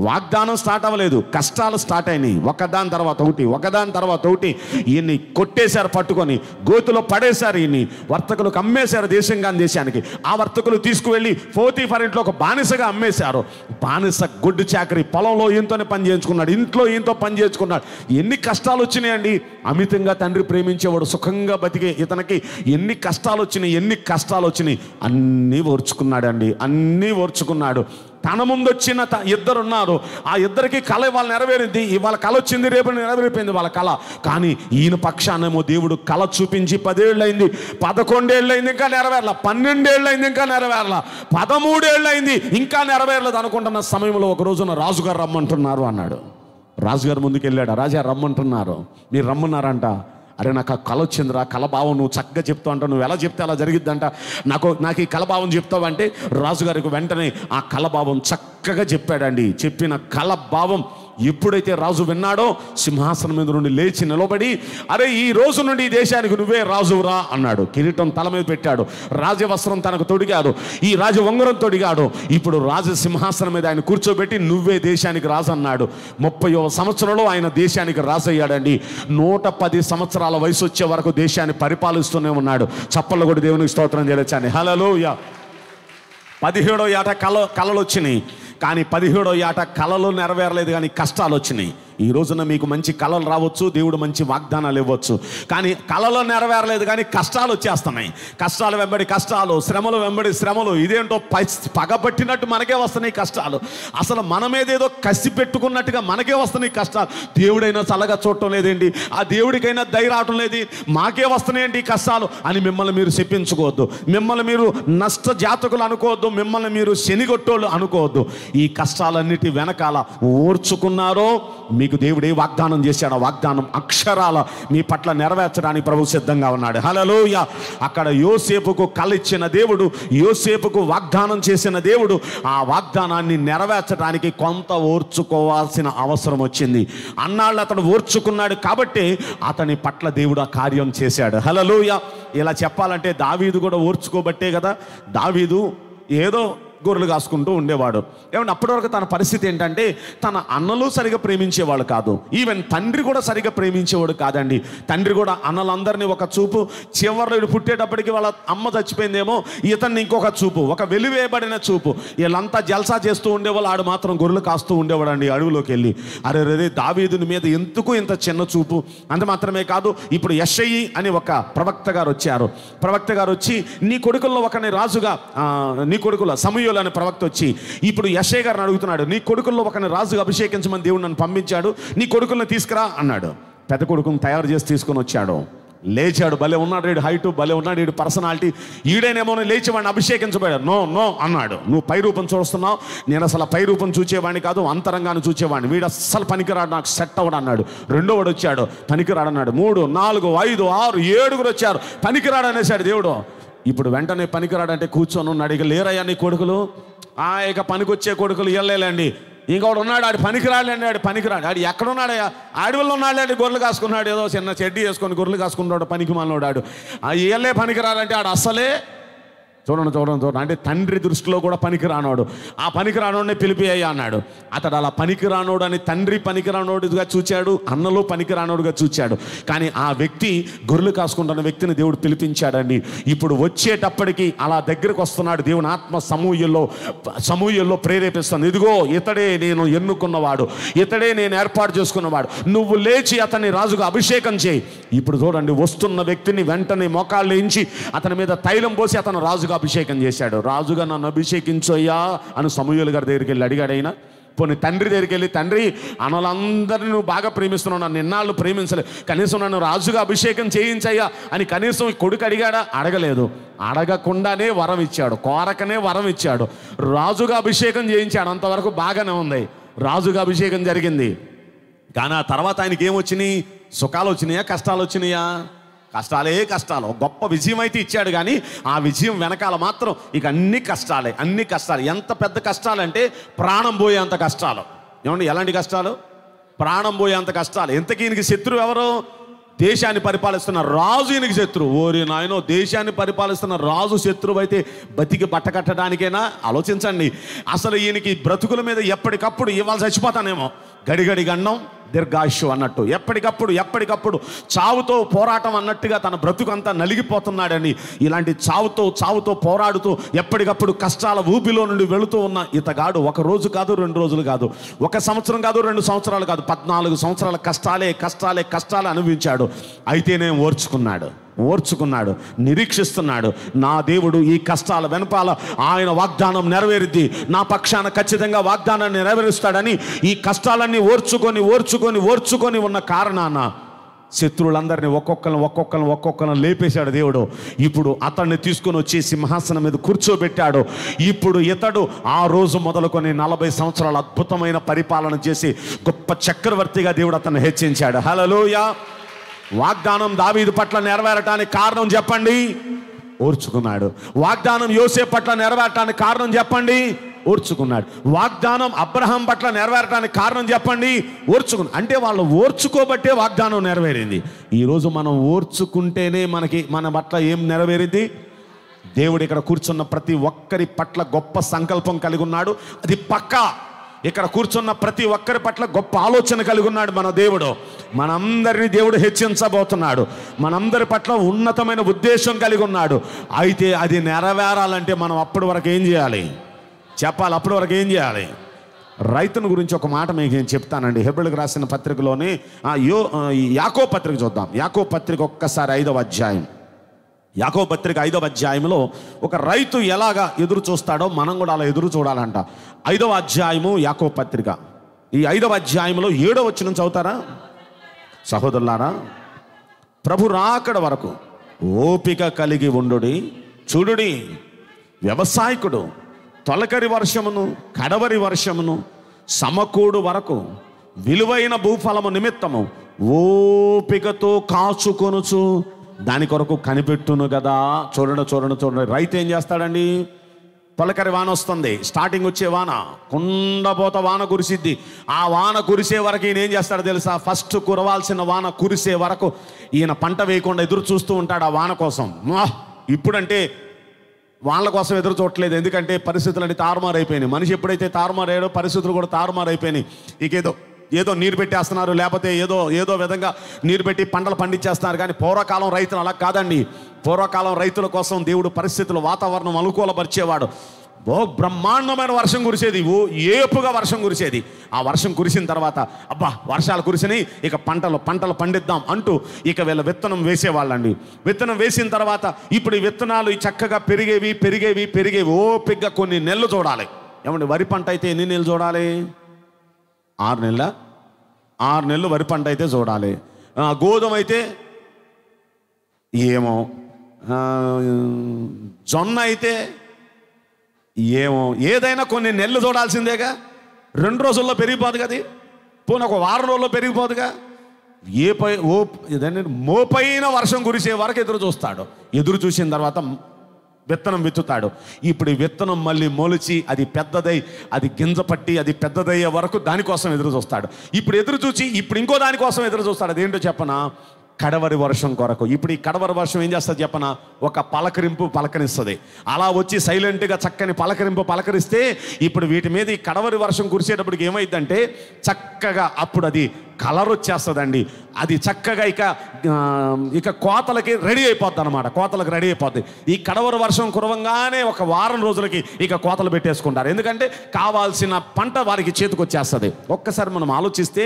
వాగ్దానం స్టార్ట్ అవ్వలేదు కష్టాలు స్టార్ట్ అయినాయి ఒకదాని తర్వాత ఒకటి ఒకదాని తర్వాత ఒకటి ఈయన్ని కొట్టేశారు పట్టుకొని గోతులో పడేశారు ఈయన్ని వర్తకులకు అమ్మేశారు దేశంగా దేశానికి ఆ వర్తకులు తీసుకువెళ్ళి పోతీ ఇంట్లో ఒక బానిసగా అమ్మేశారు బానిస గొడ్డు చాకరి పొలంలో ఈయంతోనే పని చేయించుకున్నాడు ఇంట్లో ఈయంతో పని చేయించుకున్నాడు ఎన్ని కష్టాలు వచ్చినాయండి అమితంగా తండ్రి ప్రేమించేవాడు సుఖంగా బతికే ఇతనికి ఎన్ని కష్టాలు వచ్చినాయి ఎన్ని కష్టాలు వచ్చినాయి అన్నీ ఓర్చుకున్నాడండి అన్నీ ఓర్చుకున్నాడు తన ముందు వచ్చిన ఇద్దరు ఉన్నారు ఆ ఇద్దరికి కళ ఇవాళ నెరవేరింది ఇవాళ కళ వచ్చింది రేపు నెరవేరిపోయింది వాళ్ళ కళ కానీ ఈయన పక్షానేమో దేవుడు కళ చూపించి పదేళ్ళైంది పదకొండేళ్ళయింది ఇంకా నెరవేరల అయింది ఇంకా నెరవేరల అయింది ఇంకా నెరవేరలేదు అనుకుంటున్న సమయంలో ఒక రోజున రాజుగారు రమ్మంటున్నారు అన్నాడు రాజుగారు ముందుకు వెళ్ళాడు రాజా రమ్మంటున్నారు మీరు రమ్మన్నారంట అరే నాకు ఆ కళ వచ్చిందిరా కలభావం నువ్వు చక్కగా చెప్తావు అంట నువ్వు ఎలా చెప్తే అలా జరిగిద్దంట నాకు నాకు ఈ కలభావం చెప్తావు అంటే రాజుగారికి వెంటనే ఆ కలభావం చక్కగా చెప్పాడండి చెప్పిన కలభావం ఎప్పుడైతే రాజు విన్నాడో సింహాసనం మీద నుండి లేచి నిలబడి అరే ఈ రోజు నుండి ఈ దేశానికి నువ్వే రాజురా అన్నాడు కిరీటం తల మీద పెట్టాడు రాజవస్త్రం తనకు తొడిగాడు ఈ ఉంగరం తొడిగాడు ఇప్పుడు రాజ సింహాసనం మీద ఆయన కూర్చోబెట్టి నువ్వే దేశానికి రాజు అన్నాడు ముప్పై సంవత్సరంలో ఆయన దేశానికి రాజు అయ్యాడండి నూట పది సంవత్సరాల వయసు వచ్చే వరకు దేశాన్ని పరిపాలిస్తూనే ఉన్నాడు చప్పళ్ళు కూడా దేవునికి స్తోత్రం చేయొచ్చాను హలో పదిహేడో ఏట కళ కళలు వచ్చినాయి కానీ పదిహేడో ఏట కళలు నెరవేరలేదు కానీ కష్టాలు వచ్చినాయి ఈ రోజున మీకు మంచి కళలు రావచ్చు దేవుడు మంచి వాగ్దానాలు ఇవ్వచ్చు కానీ కళలు నెరవేరలేదు కానీ కష్టాలు వచ్చేస్తున్నాయి కష్టాలు వెంబడి కష్టాలు శ్రమలు వెంబడి శ్రమలు ఇదేంటో పగబట్టినట్టు మనకే వస్తున్నాయి కష్టాలు అసలు మనమేదేదో కసి పెట్టుకున్నట్టుగా మనకే వస్తున్నాయి కష్టాలు దేవుడైనా చల్లగా చూడటం లేదండి ఆ దేవుడికైనా రావటం లేదు మాకే వస్తున్నాయండి కష్టాలు అని మిమ్మల్ని మీరు చెప్పించుకోవద్దు మిమ్మల్ని మీరు నష్ట జాతకులు అనుకోవద్దు మిమ్మల్ని మీరు శనిగొట్టోళ్ళు అనుకోవద్దు ఈ కష్టాలన్నిటి వెనకాల ఓర్చుకున్నారో మీ మీకు దేవుడే వాగ్దానం చేశాడు ఆ వాగ్దానం అక్షరాల మీ పట్ల నెరవేర్చడానికి ప్రభు సిద్ధంగా ఉన్నాడు హలలోయ అక్కడ యోసేపుకు కలిచ్చిన దేవుడు యోసేపుకు వాగ్దానం చేసిన దేవుడు ఆ వాగ్దానాన్ని నెరవేర్చడానికి కొంత ఓర్చుకోవాల్సిన అవసరం వచ్చింది అన్నాళ్ళు అతను ఓర్చుకున్నాడు కాబట్టి అతని పట్ల దేవుడు ఆ కార్యం చేశాడు హలలోయ ఇలా చెప్పాలంటే దావీదు కూడా ఓర్చుకోబట్టే కదా దావీదు ఏదో గొర్రెలు కాసుకుంటూ ఉండేవాడు ఏమంటే అప్పటివరకు తన పరిస్థితి ఏంటంటే తన అన్నలు సరిగా ప్రేమించేవాడు కాదు ఈవెన్ తండ్రి కూడా సరిగా ప్రేమించేవాడు కాదండి తండ్రి కూడా అన్నలందరినీ ఒక చూపు చివరిలో పుట్టేటప్పటికి వాళ్ళ అమ్మ చచ్చిపోయిందేమో ఇతన్ని ఇంకొక చూపు ఒక వెలివేయబడిన చూపు వీళ్ళంతా జల్సా చేస్తూ ఉండేవాళ్ళు ఆడు మాత్రం గొర్రెలు కాస్తూ అండి అడవిలోకి వెళ్ళి అరే రే దావీదుని మీద ఎందుకు ఇంత చిన్న చూపు అంత మాత్రమే కాదు ఇప్పుడు యషయి అని ఒక ప్రవక్త గారు వచ్చారు ప్రవక్త గారు వచ్చి నీ కొడుకుల్లో ఒకని రాజుగా నీ కొడుకుల సమయంలో దానియలు అనే ప్రవక్త వచ్చి ఇప్పుడు యశే గారిని అడుగుతున్నాడు నీ కొడుకుల్లో ఒకని రాజుగా అభిషేకించమని దేవుడు నన్ను పంపించాడు నీ కొడుకులను తీసుకురా అన్నాడు పెద్ద కొడుకుని తయారు చేసి తీసుకొని వచ్చాడు లేచాడు భలే ఉన్నాడు వీడు హైటు భలే ఉన్నాడు వీడు పర్సనాలిటీ ఈడేనేమో లేచి వాడిని అభిషేకించబడాడు నో నో అన్నాడు నువ్వు పై రూపం చూస్తున్నావు నేను అసలు పై రూపం చూచేవాడిని కాదు అంతరంగాన్ని చూచేవాడిని వీడు అస్సలు పనికిరాడు నాకు సెట్ అవడు అన్నాడు వాడు వచ్చాడు పనికిరాడు అన్నాడు మూడు నాలుగు ఐదు ఆరు ఏడుగురు వచ్చారు పనికిరాడు అనేసాడు దేవుడు ఇప్పుడు వెంటనే పనికిరాడంటే కూర్చొని ఉన్నాడు ఇక లేరయ్యా నీ కొడుకులు ఆ ఇక పనికొచ్చే కొడుకులు ఇవ్వలేలేండి ఇంకోడు ఉన్నాడు ఆడు పనికిరాడండి ఆడు పనికిరాడు ఆడు ఎక్కడున్నాడయ్యా అడవిలో ఉన్నాడండి గొర్రెలు కాసుకున్నాడు ఏదో చిన్న చెడ్డి వేసుకొని గొర్రెలు కాసుకున్నాడు పనికి మనోడు ఆడు ఆ ఇళ్ళే పనికిరాడంటే ఆడు అస్సలే చూడండి చూడండి చూడండి అంటే తండ్రి దృష్టిలో కూడా పనికి రానోడు ఆ పనికి రానోడిని పిలిపియ్యా అన్నాడు అతడు అలా పనికి రానోడు అని తండ్రి పనికి రానోడుగా చూచాడు అన్నలో పనికి రానోడుగా చూచాడు కానీ ఆ వ్యక్తి గొర్రెలు కాసుకుంటున్న వ్యక్తిని దేవుడు పిలిపించాడని ఇప్పుడు వచ్చేటప్పటికి అలా దగ్గరకు వస్తున్నాడు దేవుని ఆత్మ సమూహంలో సమూహంలో ప్రేరేపిస్తుంది ఇదిగో ఇతడే నేను ఎన్నుకున్నవాడు ఇతడే నేను ఏర్పాటు చేసుకున్నవాడు నువ్వు లేచి అతన్ని రాజుగా అభిషేకం చేయి ఇప్పుడు చూడండి వస్తున్న వ్యక్తిని వెంటనే మోకాళ్ళు ఎంచి అతని మీద తైలం పోసి అతను రాజుగా అభిషేకం చేశాడు రాజుగా నన్ను అభిషేకించోయ్యా అని సమూహుల గారి దగ్గరికి వెళ్ళి అడిగాడు అయినా పోనీ తండ్రి దగ్గరికి వెళ్ళి తండ్రి అనలందరినీ నువ్వు బాగా ప్రేమిస్తున్నావు నన్ను ఎన్నాళ్ళు ప్రేమించలే కనీసం నన్ను రాజుగా అభిషేకం చేయించయ్యా అని కనీసం కొడుకు అడిగాడా అడగలేదు అడగకుండానే వరం ఇచ్చాడు కోరకనే వరం ఇచ్చాడు రాజుగా అభిషేకం చేయించాడు అంతవరకు బాగానే ఉంది రాజుగా అభిషేకం జరిగింది కానీ ఆ తర్వాత ఆయనకి ఏమొచ్చినాయి సుఖాలు వచ్చినాయా కష్టాలు వచ్చినాయా కష్టాలే కష్టాలు గొప్ప విజయం అయితే ఇచ్చాడు కానీ ఆ విజయం వెనకాల మాత్రం ఇక అన్ని కష్టాలే అన్ని కష్టాలు ఎంత పెద్ద కష్టాలంటే ప్రాణం పోయేంత కష్టాలు ఏమండి ఎలాంటి కష్టాలు ప్రాణం పోయేంత కష్టాలు ఇంతకీ ఈయనకి శత్రువు ఎవరు దేశాన్ని పరిపాలిస్తున్న రాజు ఈయనకి శత్రువు ఓరి నాయనో దేశాన్ని పరిపాలిస్తున్న రాజు శత్రువు అయితే బతికి బట్టకట్టడానికైనా ఆలోచించండి అసలు ఈయనకి బ్రతుకుల మీద ఎప్పటికప్పుడు ఇవాళ చచ్చిపోతానేమో గడిగడి గండం దీర్ఘాయుషు అన్నట్టు ఎప్పటికప్పుడు ఎప్పటికప్పుడు చావుతో పోరాటం అన్నట్టుగా తన బ్రతుకంతా నలిగిపోతున్నాడని ఇలాంటి చావుతో చావుతో పోరాడుతూ ఎప్పటికప్పుడు కష్టాల ఊపిలో నుండి వెళుతూ ఉన్న ఇతగాడు ఒక రోజు కాదు రెండు రోజులు కాదు ఒక సంవత్సరం కాదు రెండు సంవత్సరాలు కాదు పద్నాలుగు సంవత్సరాల కష్టాలే కష్టాలే కష్టాలు అనుభవించాడు అయితేనే ఓర్చుకున్నాడు ఓర్చుకున్నాడు నిరీక్షిస్తున్నాడు నా దేవుడు ఈ కష్టాల వెనపాల ఆయన వాగ్దానం నెరవేరిద్ది నా పక్షాన ఖచ్చితంగా వాగ్దానాన్ని నెరవేరుస్తాడని ఈ కష్టాలన్నీ ఓర్చుకొని ఓర్చుకొని ఓర్చుకొని ఉన్న కారణాన శత్రువులందరినీ ఒక్కొక్కరిని ఒక్కొక్కరిని ఒక్కొక్కరిని లేపేశాడు దేవుడు ఇప్పుడు అతన్ని తీసుకుని వచ్చి సింహాసనం మీద కూర్చోబెట్టాడు ఇప్పుడు ఇతడు ఆ రోజు మొదలుకొని నలభై సంవత్సరాలు అద్భుతమైన పరిపాలన చేసి గొప్ప చక్రవర్తిగా దేవుడు అతను హెచ్చించాడు హలోయా వాగ్దానం దావీదు పట్ల నెరవేరటానికి కారణం చెప్పండి ఓర్చుకున్నాడు వాగ్దానం యోసే పట్ల నెరవేరటానికి కారణం చెప్పండి ఓర్చుకున్నాడు వాగ్దానం అబ్రహం పట్ల నెరవేరటానికి కారణం చెప్పండి ఓర్చుకుని అంటే వాళ్ళు ఓర్చుకోబట్టే వాగ్దానం నెరవేరింది ఈరోజు మనం ఓర్చుకుంటేనే మనకి మన పట్ల ఏం నెరవేరింది దేవుడు ఇక్కడ కూర్చున్న ప్రతి ఒక్కరి పట్ల గొప్ప సంకల్పం కలిగి ఉన్నాడు అది పక్కా ఇక్కడ కూర్చున్న ప్రతి ఒక్కరి పట్ల గొప్ప ఆలోచన కలిగి ఉన్నాడు మన దేవుడు మనందరినీ దేవుడు హెచ్చించబోతున్నాడు మనందరి పట్ల ఉన్నతమైన ఉద్దేశం కలిగి ఉన్నాడు అయితే అది నెరవేరాలంటే మనం అప్పటి వరకు ఏం చేయాలి చెప్పాలి అప్పటి వరకు ఏం చేయాలి రైతును గురించి ఒక మాట మీకు నేను చెప్తానండి హెబ్రిల్కి రాసిన పత్రికలోని యో యాకో పత్రిక చూద్దాం యాకో పత్రిక ఒక్కసారి ఐదవ అధ్యాయం యాకో పత్రిక ఐదవ అధ్యాయంలో ఒక రైతు ఎలాగా ఎదురు చూస్తాడో మనం కూడా అలా ఎదురు చూడాలంట ఐదవ అధ్యాయము యాకో పత్రిక ఈ ఐదవ అధ్యాయంలో ఏడో వచ్చిన చదువుతారా సహోదరులారా ప్రభు రాకడ వరకు ఓపిక కలిగి ఉండుడి చూడుడి వ్యవసాయకుడు తొలకరి వర్షమును కడవరి వర్షమును సమకూడు వరకు విలువైన భూఫలము నిమిత్తము ఓపికతో కాచుకొనుచు దాని కొరకు కనిపెట్టును కదా చూడండి చూడండి చూడండి రైతు ఏం చేస్తాడండి పలకరి వాన వస్తుంది స్టార్టింగ్ వచ్చే వాన కుండపోత వాన కురిసిద్ది ఆ వాన కురిసే వరకు ఈయన ఏం చేస్తాడో తెలుసా ఫస్ట్ కురవాల్సిన వాన కురిసే వరకు ఈయన పంట వేయకుండా ఎదురు చూస్తూ ఉంటాడు ఆ వాన కోసం ఇప్పుడంటే వాళ్ళ కోసం ఎదురు చూడట్లేదు ఎందుకంటే పరిస్థితులు అంటే తారుమారు అయిపోయినాయి మనిషి ఎప్పుడైతే తారుమారు అయ్యాడో పరిస్థితులు కూడా తారుమారు అయిపోయినాయి ఇకేదో ఏదో నీరు పెట్టేస్తున్నారు లేకపోతే ఏదో ఏదో విధంగా నీరు పెట్టి పంటలు పండించేస్తున్నారు కానీ పూర్వకాలం రైతులు అలా కాదండి పూర్వకాలం రైతుల కోసం దేవుడు పరిస్థితులు వాతావరణం అనుకూలపరిచేవాడు ఓ బ్రహ్మాండమైన వర్షం కురిసేది ఓ ఏపుగా వర్షం కురిసేది ఆ వర్షం కురిసిన తర్వాత అబ్బా వర్షాలు కురిసినాయి ఇక పంటలు పంటలు పండిద్దాం అంటూ ఇక వీళ్ళ విత్తనం వేసేవాళ్ళండి విత్తనం వేసిన తర్వాత ఇప్పుడు విత్తనాలు చక్కగా పెరిగేవి పెరిగేవి పెరిగేవి ఓపిగ్గా కొన్ని నెలలు చూడాలి ఏమంటే వరి పంట అయితే ఎన్ని నెలలు చూడాలి ఆరు నెలల ఆరు నెలలు వరి పంట అయితే చూడాలి గోధుమ అయితే ఏమో జొన్న అయితే ఏమో ఏదైనా కొన్ని నెలలు చూడాల్సిందేగా రెండు రోజుల్లో పెరిగిపోదు కదా పోనీ ఒక వారం రోజుల్లో పెరిగిపోదుగా ఏ పై ఓ మోపైన వర్షం కురిసే వరకు ఎదురు చూస్తాడు ఎదురు చూసిన తర్వాత విత్తనం విత్తుతాడు ఇప్పుడు ఈ విత్తనం మళ్ళీ మొలిచి అది పెద్దదై అది గింజ పట్టి అది పెద్దదయ్యే వరకు దానికోసం ఎదురు చూస్తాడు ఇప్పుడు ఎదురు చూచి ఇప్పుడు ఇంకో దానికోసం ఎదురు చూస్తాడు అదేంటో చెప్పన కడవరి వర్షం కొరకు ఇప్పుడు ఈ కడవరి వర్షం ఏం చేస్తుంది చెప్పన ఒక పలకరింపు పలకరిస్తుంది అలా వచ్చి సైలెంట్గా చక్కని పలకరింపు పలకరిస్తే ఇప్పుడు వీటి మీద ఈ కడవరి వర్షం కురిసేటప్పటికి ఏమైందంటే చక్కగా అప్పుడు అది కలర్ వచ్చేస్తుందండి అది చక్కగా ఇక ఇక కోతలకి రెడీ అయిపోద్ది అనమాట కోతలకు రెడీ అయిపోద్ది ఈ కడవరు వర్షం కురవంగానే ఒక వారం రోజులకి ఇక కోతలు పెట్టేసుకుంటారు ఎందుకంటే కావాల్సిన పంట వారికి చేతికి వచ్చేస్తుంది ఒక్కసారి మనం ఆలోచిస్తే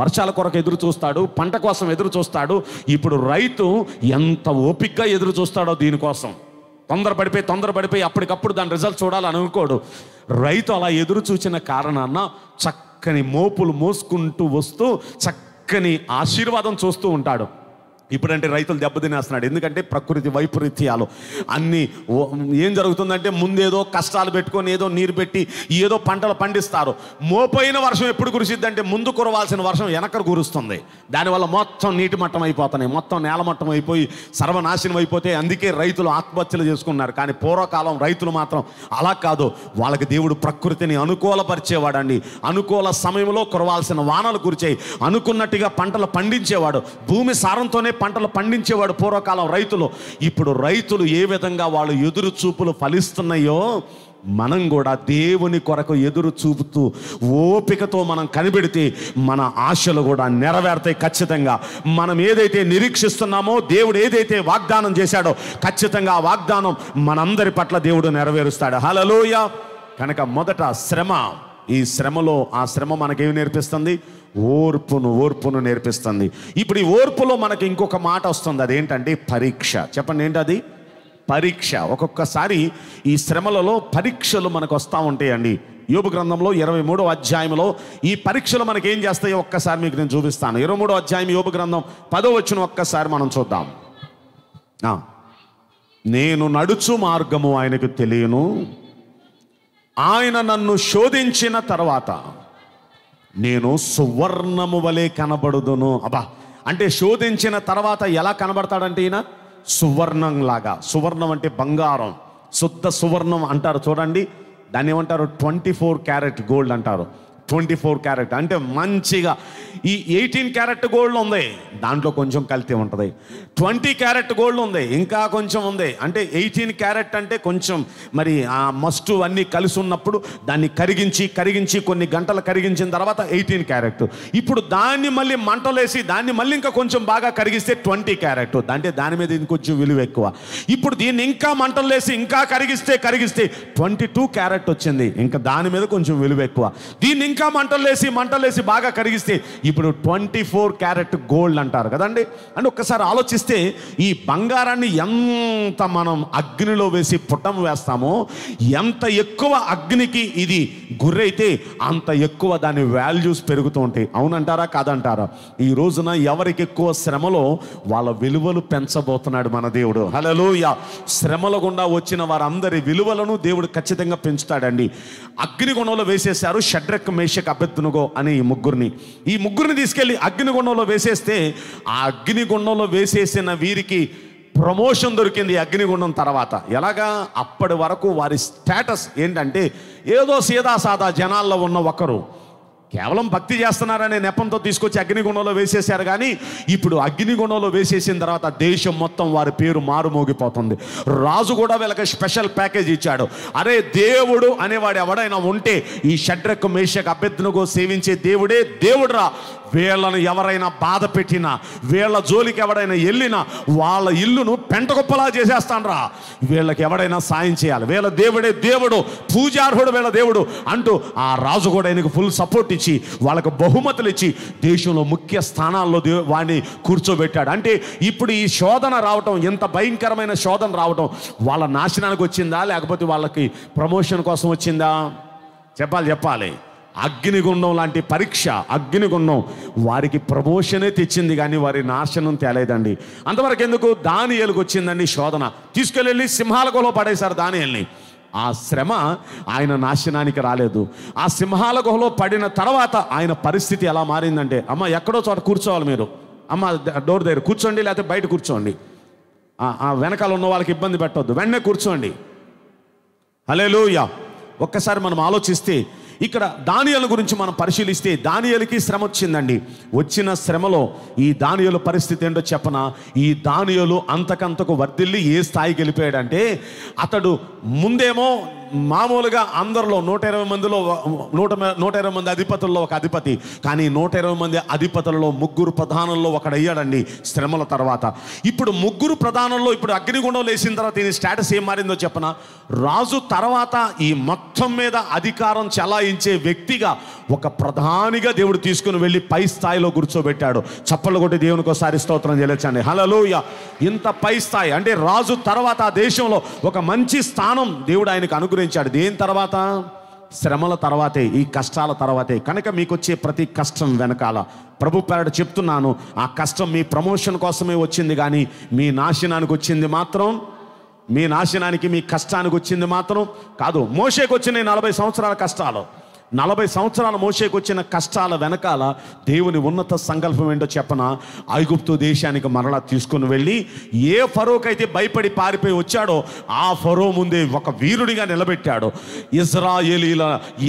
వర్షాల కొరకు ఎదురు చూస్తాడు పంట కోసం ఎదురు చూస్తాడు ఇప్పుడు రైతు ఎంత ఓపిక్గా ఎదురు చూస్తాడో దీనికోసం తొందర పడిపోయి తొందర పడిపోయి అప్పటికప్పుడు దాని రిజల్ట్ చూడాలనుకోడు రైతు అలా ఎదురు చూసిన కారణాన చక్క చక్కని మోపులు మోసుకుంటూ వస్తూ చక్కని ఆశీర్వాదం చూస్తూ ఉంటాడు ఇప్పుడంటే రైతులు దెబ్బతినేస్తున్నాడు ఎందుకంటే ప్రకృతి వైపరీత్యాలు అన్నీ ఏం జరుగుతుందంటే ముందేదో కష్టాలు పెట్టుకొని ఏదో నీరు పెట్టి ఏదో పంటలు పండిస్తారు మోపోయిన వర్షం ఎప్పుడు కురిసిద్దంటే ముందు కురవాల్సిన వర్షం వెనక కురుస్తుంది దానివల్ల మొత్తం నీటి మట్టం అయిపోతున్నాయి మొత్తం నేల మట్టం అయిపోయి సర్వనాశనం అయిపోతే అందుకే రైతులు ఆత్మహత్యలు చేసుకున్నారు కానీ పూర్వకాలం రైతులు మాత్రం అలా కాదు వాళ్ళకి దేవుడు ప్రకృతిని అనుకూలపరిచేవాడండి అనుకూల సమయంలో కురవాల్సిన వానలు కురిచాయి అనుకున్నట్టుగా పంటలు పండించేవాడు భూమి సారంతోనే పంటలు పండించేవాడు పూర్వకాలం రైతులు ఇప్పుడు రైతులు ఏ విధంగా వాళ్ళు ఎదురు చూపులు ఫలిస్తున్నాయో మనం కూడా దేవుని కొరకు ఎదురు చూపుతూ ఓపికతో మనం కనిపెడితే మన ఆశలు కూడా నెరవేరుతాయి ఖచ్చితంగా మనం ఏదైతే నిరీక్షిస్తున్నామో దేవుడు ఏదైతే వాగ్దానం చేశాడో ఖచ్చితంగా ఆ వాగ్దానం మనందరి పట్ల దేవుడు నెరవేరుస్తాడు హలలోయ కనుక మొదట శ్రమ ఈ శ్రమలో ఆ శ్రమ మనకేమి నేర్పిస్తుంది ఓర్పును ఓర్పును నేర్పిస్తుంది ఇప్పుడు ఈ ఓర్పులో మనకి ఇంకొక మాట వస్తుంది అదేంటంటే పరీక్ష చెప్పండి ఏంటది పరీక్ష ఒక్కొక్కసారి ఈ శ్రమలలో పరీక్షలు మనకు వస్తూ ఉంటాయండి యోబు గ్రంథంలో ఇరవై మూడో అధ్యాయంలో ఈ పరీక్షలు మనకి ఏం చేస్తాయి ఒక్కసారి మీకు నేను చూపిస్తాను ఇరవై మూడో అధ్యాయం యోబు గ్రంథం పదో వచ్చిన ఒక్కసారి మనం చూద్దాం నేను నడుచు మార్గము ఆయనకు తెలియను ఆయన నన్ను శోధించిన తర్వాత నేను సువర్ణము వలె కనబడుదును అబ్బా అంటే శోధించిన తర్వాత ఎలా కనబడతాడంటే ఈయన సువర్ణంలాగా సువర్ణం అంటే బంగారం శుద్ధ సువర్ణం అంటారు చూడండి దాన్ని ఏమంటారు ట్వంటీ ఫోర్ క్యారెట్ గోల్డ్ అంటారు ట్వంటీ ఫోర్ క్యారెట్ అంటే మంచిగా ఈ ఎయిటీన్ క్యారెట్ గోల్డ్ ఉంది దాంట్లో కొంచెం కల్తీ ఉంటుంది ట్వంటీ క్యారెట్ గోల్డ్ ఉంది ఇంకా కొంచెం ఉంది అంటే ఎయిటీన్ క్యారెట్ అంటే కొంచెం మరి ఆ మస్టు అన్నీ కలిసి ఉన్నప్పుడు దాన్ని కరిగించి కరిగించి కొన్ని గంటలు కరిగించిన తర్వాత ఎయిటీన్ క్యారెట్ ఇప్పుడు దాన్ని మళ్ళీ మంటలేసి దాన్ని మళ్ళీ ఇంకా కొంచెం బాగా కరిగిస్తే ట్వంటీ క్యారెట్ అంటే దాని మీద ఇంకొంచెం విలువ ఎక్కువ ఇప్పుడు దీన్ని ఇంకా మంటలేసి ఇంకా కరిగిస్తే కరిగిస్తే ట్వంటీ టూ క్యారెట్ వచ్చింది ఇంకా దాని మీద కొంచెం విలువ ఎక్కువ దీన్ని ఇంకా ఇంకా మంటలేసి మంటలేసి బాగా కరిగిస్తే ఇప్పుడు ట్వంటీ ఫోర్ క్యారెట్ గోల్డ్ అంటారు కదండి అంటే ఒక్కసారి ఆలోచిస్తే ఈ బంగారాన్ని ఎంత మనం అగ్నిలో వేసి పుట్టం వేస్తామో ఎంత ఎక్కువ అగ్నికి ఇది గుర్రైతే అంత ఎక్కువ దాని వాల్యూస్ పెరుగుతూ ఉంటాయి అవునంటారా కాదంటారా ఈ రోజున ఎవరికి ఎక్కువ శ్రమలో వాళ్ళ విలువలు పెంచబోతున్నాడు మన దేవుడు హలో శ్రమల గుండా వచ్చిన వారందరి విలువలను దేవుడు ఖచ్చితంగా పెంచుతాడండి అగ్నిగుణంలో వేసేశారు షడ్రక్ మే మేషక్ అభ్యర్థునుగో అనే ఈ ముగ్గురిని ఈ ముగ్గురిని తీసుకెళ్ళి అగ్నిగుండంలో వేసేస్తే ఆ అగ్నిగుండంలో వేసేసిన వీరికి ప్రమోషన్ దొరికింది అగ్నిగుండం తర్వాత ఎలాగా అప్పటి వరకు వారి స్టేటస్ ఏంటంటే ఏదో సీదాసాదా జనాల్లో ఉన్న ఒకరు కేవలం భక్తి చేస్తున్నారనే నెపంతో తీసుకొచ్చి అగ్నిగుణంలో వేసేశారు కానీ ఇప్పుడు అగ్నిగుణంలో వేసేసిన తర్వాత దేశం మొత్తం వారి పేరు మారుమోగిపోతుంది రాజు కూడా వీళ్ళకి స్పెషల్ ప్యాకేజ్ ఇచ్చాడు అరే దేవుడు అనేవాడు ఎవడైనా ఉంటే ఈ షడ్రక్ మేషక్ అభ్యర్థనకు సేవించే దేవుడే దేవుడు రా వీళ్ళను ఎవరైనా బాధ పెట్టినా వీళ్ళ జోలికి ఎవడైనా వెళ్ళినా వాళ్ళ ఇల్లును పెంటగొప్పలా చేసేస్తానరా వీళ్ళకి ఎవడైనా సాయం చేయాలి వీళ్ళ దేవుడే దేవుడు పూజార్హుడు వీళ్ళ దేవుడు అంటూ ఆ రాజు కూడా ఆయనకు ఫుల్ సపోర్ట్ ఇచ్చి వాళ్ళకు బహుమతులు ఇచ్చి దేశంలో ముఖ్య స్థానాల్లో వాడిని కూర్చోబెట్టాడు అంటే ఇప్పుడు ఈ శోధన రావటం ఎంత భయంకరమైన శోధన రావటం వాళ్ళ నాశనానికి వచ్చిందా లేకపోతే వాళ్ళకి ప్రమోషన్ కోసం వచ్చిందా చెప్పాలి చెప్పాలి అగ్నిగుండం లాంటి పరీక్ష అగ్నిగుండం వారికి ప్రమోషనే తెచ్చింది కానీ వారి నాశనం తేలేదండి అంతవరకు ఎందుకు దానియలకు వచ్చిందండి శోధన తీసుకెళ్ళి సింహాల గుహలో పడేశారు దానియల్ని ఆ శ్రమ ఆయన నాశనానికి రాలేదు ఆ సింహాల గుహలో పడిన తర్వాత ఆయన పరిస్థితి ఎలా మారిందంటే అమ్మ ఎక్కడో చోట కూర్చోవాలి మీరు అమ్మ డోర్ దగ్గర కూర్చోండి లేకపోతే బయట కూర్చోండి వెనకాల ఉన్న వాళ్ళకి ఇబ్బంది పెట్టవద్దు వెంటనే కూర్చోండి హలే ఒక్కసారి మనం ఆలోచిస్తే ఇక్కడ దానియల గురించి మనం పరిశీలిస్తే దానియలకి శ్రమ వచ్చిందండి వచ్చిన శ్రమలో ఈ దానియలు పరిస్థితి ఏంటో చెప్పన ఈ దానియలు అంతకంతకు వర్దిల్లి ఏ స్థాయికి వెళ్ళిపోయాడంటే అతడు ముందేమో మామూలుగా అందరిలో నూట ఇరవై మందిలో నూట నూట ఇరవై మంది అధిపతుల్లో ఒక అధిపతి కానీ నూట ఇరవై మంది అధిపతుల్లో ముగ్గురు ప్రధానంలో ఒకడయ్యాడండి శ్రమల తర్వాత ఇప్పుడు ముగ్గురు ప్రధానంలో ఇప్పుడు అగ్నిగుండం లేసిన తర్వాత ఈయన స్టేటస్ ఏం మారిందో చెప్పన రాజు తర్వాత ఈ మొత్తం మీద అధికారం చలాయించే వ్యక్తిగా ఒక ప్రధానిగా దేవుడు తీసుకుని వెళ్ళి పై స్థాయిలో కూర్చోబెట్టాడు చప్పలు కొట్టి దేవునికి ఒకసారి స్తోత్రం చేయలేచండి హలలోయ ఇంత పై స్థాయి అంటే రాజు తర్వాత ఆ దేశంలో ఒక మంచి స్థానం దేవుడు ఆయనకు అనుగ్రహం అనుగ్రహించాడు దేని తర్వాత శ్రమల తర్వాతే ఈ కష్టాల తర్వాతే కనుక మీకు వచ్చే ప్రతి కష్టం వెనకాల ప్రభు పేరడు చెప్తున్నాను ఆ కష్టం మీ ప్రమోషన్ కోసమే వచ్చింది కానీ మీ నాశనానికి వచ్చింది మాత్రం మీ నాశనానికి మీ కష్టానికి వచ్చింది మాత్రం కాదు వచ్చినాయి నలభై సంవత్సరాల కష్టాలు నలభై సంవత్సరాల మోసేకి వచ్చిన కష్టాల వెనకాల దేవుని ఉన్నత సంకల్పం ఏంటో చెప్పన ఐగుప్తు దేశానికి మరలా తీసుకుని వెళ్ళి ఏ ఫరోకైతే భయపడి పారిపోయి వచ్చాడో ఆ ఫరో ముందే ఒక వీరుడిగా నిలబెట్టాడు ఇజ్రాయేలీల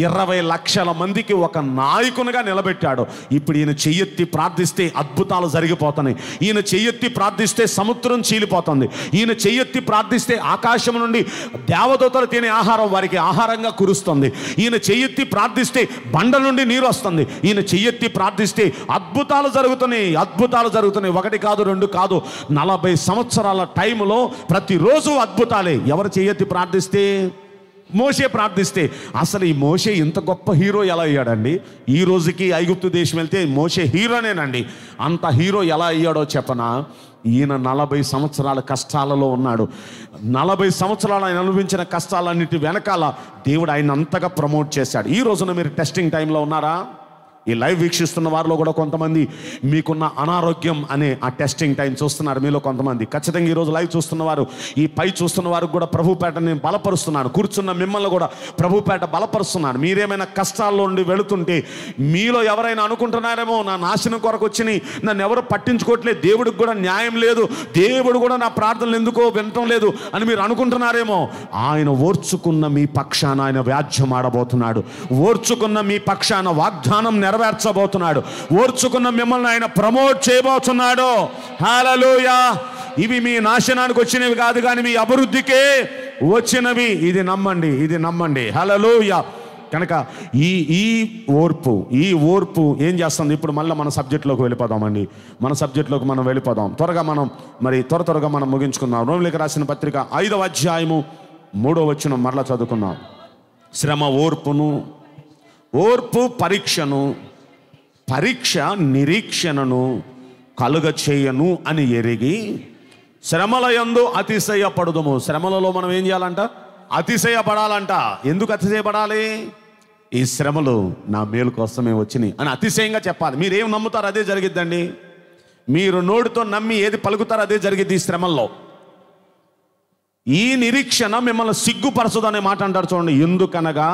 ఇరవై లక్షల మందికి ఒక నాయకునిగా నిలబెట్టాడు ఇప్పుడు ఈయన చెయ్యెత్తి ప్రార్థిస్తే అద్భుతాలు జరిగిపోతున్నాయి ఈయన చెయ్యెత్తి ప్రార్థిస్తే సముద్రం చీలిపోతుంది ఈయన చెయ్యెత్తి ప్రార్థిస్తే ఆకాశం నుండి దేవదూతలు తినే ఆహారం వారికి ఆహారంగా కురుస్తుంది ఈయన చెయ్యెత్తి ప్రార్థి ప్రార్థిస్తే బండ నుండి నీరు వస్తుంది ఈయన చెయ్యెత్తి ప్రార్థిస్తే అద్భుతాలు జరుగుతున్నాయి అద్భుతాలు జరుగుతున్నాయి ఒకటి కాదు రెండు కాదు నలభై సంవత్సరాల టైంలో ప్రతిరోజు అద్భుతాలే ఎవరు చెయ్యెత్తి ప్రార్థిస్తే మోసే ప్రార్థిస్తే అసలు ఈ మోసే ఇంత గొప్ప హీరో ఎలా అయ్యాడండి ఈ రోజుకి ఐగుప్తు దేశం వెళ్తే మోసే హీరోనేనండి అంత హీరో ఎలా అయ్యాడో చెప్పనా ఈయన నలభై సంవత్సరాల కష్టాలలో ఉన్నాడు నలభై సంవత్సరాలు ఆయన అనుభవించిన కష్టాలన్నిటి వెనకాల దేవుడు ఆయన అంతగా ప్రమోట్ చేశాడు ఈ రోజున మీరు టెస్టింగ్ టైంలో ఉన్నారా ఈ లైవ్ వీక్షిస్తున్న వారిలో కూడా కొంతమంది మీకున్న అనారోగ్యం అనే ఆ టెస్టింగ్ టైం చూస్తున్నారు మీలో కొంతమంది ఖచ్చితంగా ఈరోజు లైవ్ చూస్తున్న వారు ఈ పై చూస్తున్న వారికి కూడా ప్రభుపేట నేను బలపరుస్తున్నాను కూర్చున్న మిమ్మల్ని కూడా ప్రభుపేట బలపరుస్తున్నాను మీరేమైనా కష్టాల్లో ఉండి వెళుతుంటే మీలో ఎవరైనా అనుకుంటున్నారేమో నా నాశనం కొరకు వచ్చినాయి నన్ను ఎవరు పట్టించుకోవట్లేదు దేవుడికి కూడా న్యాయం లేదు దేవుడు కూడా నా ప్రార్థనలు ఎందుకో వినటం లేదు అని మీరు అనుకుంటున్నారేమో ఆయన ఓర్చుకున్న మీ పక్షాన ఆయన వ్యాధ్యం ఆడబోతున్నాడు ఓర్చుకున్న మీ పక్షాన వాగ్దానం నెరవేర్చబోతున్నాడు ఓర్చుకున్న మిమ్మల్ని ఆయన ప్రమోట్ చేయబోతున్నాడు హాలలోయా ఇవి మీ నాశనానికి వచ్చినవి కాదు కానీ మీ అభివృద్ధికే వచ్చినవి ఇది నమ్మండి ఇది నమ్మండి హలలోయ కనుక ఈ ఈ ఓర్పు ఈ ఓర్పు ఏం చేస్తుంది ఇప్పుడు మళ్ళీ మన సబ్జెక్ట్లోకి వెళ్ళిపోదామండి మన సబ్జెక్ట్లోకి మనం వెళ్ళిపోదాం త్వరగా మనం మరి త్వర త్వరగా మనం ముగించుకుందాం రోమిలికి రాసిన పత్రిక ఐదవ అధ్యాయము మూడో వచ్చిన మరలా చదువుకుందాం శ్రమ ఓర్పును ఓర్పు పరీక్షను పరీక్ష నిరీక్షణను కలుగ చేయను అని ఎరిగి శ్రమల ఎందు అతిశయపడదుము శ్రమలలో మనం ఏం చేయాలంట అతిశయపడాలంట ఎందుకు అతిశయపడాలి ఈ శ్రమలు నా మేలు కోసమే వచ్చినాయి అని అతిశయంగా చెప్పాలి మీరేం నమ్ముతారు అదే జరిగిద్దండి మీరు నోటితో నమ్మి ఏది పలుకుతారో అదే జరిగిద్ది ఈ శ్రమల్లో ఈ నిరీక్షణ మిమ్మల్ని సిగ్గుపరచదు అనే మాట అంటారు చూడండి ఎందుకనగా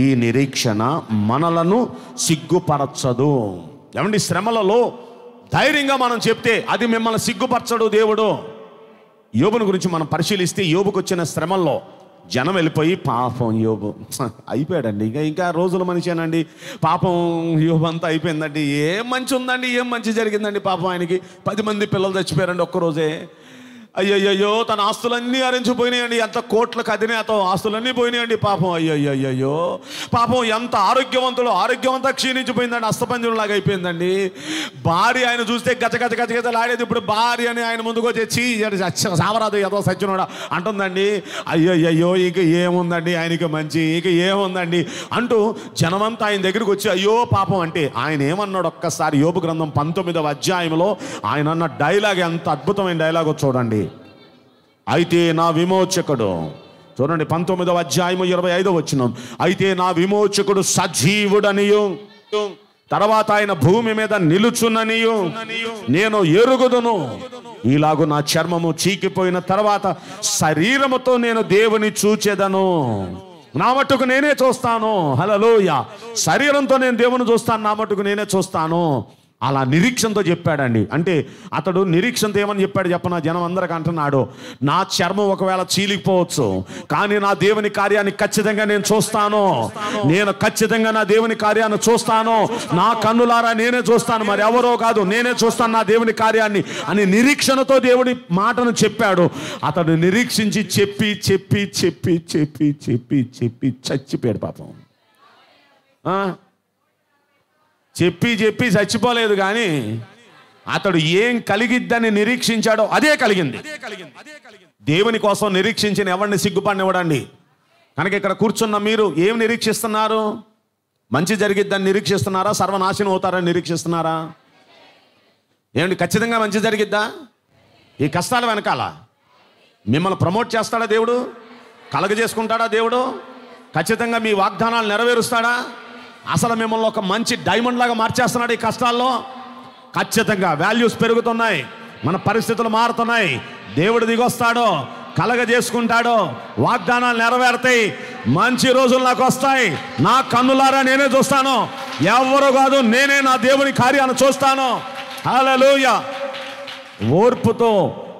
ఈ నిరీక్షణ మనలను సిగ్గుపరచదు ఏమండి శ్రమలలో ధైర్యంగా మనం చెప్తే అది మిమ్మల్ని సిగ్గుపరచడు దేవుడు యోబుని గురించి మనం పరిశీలిస్తే యోబుకు వచ్చిన శ్రమల్లో జనం వెళ్ళిపోయి పాపం యోబు అయిపోయాడండి ఇంకా ఇంకా రోజుల మనిషేనండి పాపం యోబు అంతా అయిపోయిందండి ఏం మంచి ఉందండి ఏం మంచి జరిగిందండి పాపం ఆయనకి పది మంది పిల్లలు చచ్చిపోయారండి ఒక్కరోజే అయ్యయ్యో తన ఆస్తులన్నీ అరించిపోయినాయండి ఎంత కోట్లకు అధినేతం ఆస్తులన్నీ పోయినాయండి పాపం అయ్యయ్యో పాపం ఎంత ఆరోగ్యవంతుడు ఆరోగ్యమంతా క్షీణించిపోయిందండి అస్తపంజులాగా అయిపోయిందండి భార్య ఆయన చూస్తే గజ గజ గజ గత లాడేది ఇప్పుడు భార్య అని ఆయన ముందుకు వచ్చి చీ సావరాదు ఏదో సత్యనుడా అంటుందండి అయ్యయ్యో ఇక ఏముందండి ఆయనకి మంచి ఇక ఏముందండి అంటూ జనమంతా ఆయన దగ్గరికి వచ్చి అయ్యో పాపం అంటే ఆయన ఏమన్నాడు ఒక్కసారి యోపు గ్రంథం పంతొమ్మిదవ అధ్యాయంలో ఆయన అన్న డైలాగ్ ఎంత అద్భుతమైన డైలాగ్ చూడండి అయితే నా విమోచకుడు చూడండి పంతొమ్మిదవ అధ్యాయము ఇరవై ఐదవ వచ్చిన అయితే నా విమోచకుడు సజీవుడనియు తర్వాత ఆయన భూమి మీద నిలుచున్ననియు నేను ఎరుగుదును ఇలాగు నా చర్మము చీకిపోయిన తర్వాత శరీరముతో నేను దేవుని చూచేదను నా మట్టుకు నేనే చూస్తాను హలలోయ శరీరంతో నేను దేవుని చూస్తాను నా మట్టుకు నేనే చూస్తాను అలా నిరీక్షణతో చెప్పాడండి అంటే అతడు నిరీక్షణతో ఏమని చెప్పాడు చెప్పన జనం అందరికి అంటున్నాడు నా చర్మం ఒకవేళ చీలిపోవచ్చు కానీ నా దేవుని కార్యాన్ని ఖచ్చితంగా నేను చూస్తాను నేను ఖచ్చితంగా నా దేవుని కార్యాన్ని చూస్తాను నా కన్నులారా నేనే చూస్తాను మరి ఎవరో కాదు నేనే చూస్తాను నా దేవుని కార్యాన్ని అని నిరీక్షణతో దేవుని మాటను చెప్పాడు అతడు నిరీక్షించి చెప్పి చెప్పి చెప్పి చెప్పి చెప్పి చెప్పి చచ్చిపోయాడు పాపం చెప్పి చెప్పి చచ్చిపోలేదు కానీ అతడు ఏం కలిగిద్దని నిరీక్షించాడో అదే కలిగింది దేవుని కోసం నిరీక్షించిన ఎవరిని సిగ్గుపడినివ్వడండి కనుక ఇక్కడ కూర్చున్న మీరు ఏం నిరీక్షిస్తున్నారు మంచి జరిగిద్దని నిరీక్షిస్తున్నారా సర్వనాశనం అవుతారని నిరీక్షిస్తున్నారా ఏమండి ఖచ్చితంగా మంచి జరిగిద్దా ఈ కష్టాలు వెనకాల మిమ్మల్ని ప్రమోట్ చేస్తాడా దేవుడు కలగజేసుకుంటాడా దేవుడు ఖచ్చితంగా మీ వాగ్దానాలు నెరవేరుస్తాడా అసలు మిమ్మల్ని ఒక మంచి డైమండ్ లాగా మార్చేస్తున్నాడు ఈ కష్టాల్లో ఖచ్చితంగా వాల్యూస్ పెరుగుతున్నాయి మన పరిస్థితులు మారుతున్నాయి దేవుడు దిగొస్తాడో కలగజేసుకుంటాడో వాగ్దానాలు నెరవేరుతాయి మంచి రోజులు నాకు వస్తాయి నా కన్నులారా నేనే చూస్తాను ఎవరు కాదు నేనే నా దేవుని కార్యాన్ని చూస్తాను హలలుయ ఓర్పుతో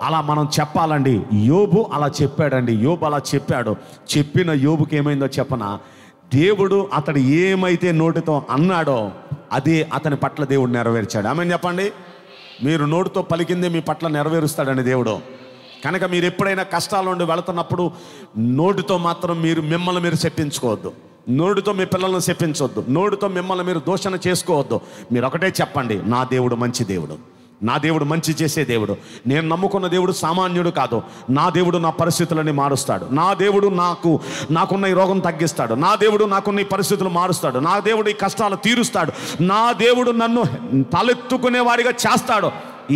అలా మనం చెప్పాలండి యోబు అలా చెప్పాడండి యోబు అలా చెప్పాడు చెప్పిన యోబుకి ఏమైందో చెప్పనా దేవుడు అతడు ఏమైతే నోటితో అన్నాడో అదే అతని పట్ల దేవుడు నెరవేర్చాడు ఆమె చెప్పండి మీరు నోటితో పలికిందే మీ పట్ల నెరవేరుస్తాడని దేవుడు కనుక మీరు ఎప్పుడైనా కష్టాల నుండి వెళుతున్నప్పుడు నోటితో మాత్రం మీరు మిమ్మల్ని మీరు చెప్పించుకోవద్దు నోటితో మీ పిల్లలను చెప్పించవద్దు నోటితో మిమ్మల్ని మీరు దూషణ చేసుకోవద్దు మీరు ఒకటే చెప్పండి నా దేవుడు మంచి దేవుడు నా దేవుడు మంచి చేసే దేవుడు నేను నమ్ముకున్న దేవుడు సామాన్యుడు కాదు నా దేవుడు నా పరిస్థితులని మారుస్తాడు నా దేవుడు నాకు నాకున్న ఈ రోగం తగ్గిస్తాడు నా దేవుడు నాకున్న ఈ పరిస్థితులు మారుస్తాడు నా దేవుడు ఈ కష్టాలు తీరుస్తాడు నా దేవుడు నన్ను తలెత్తుకునేవాడిగా చేస్తాడు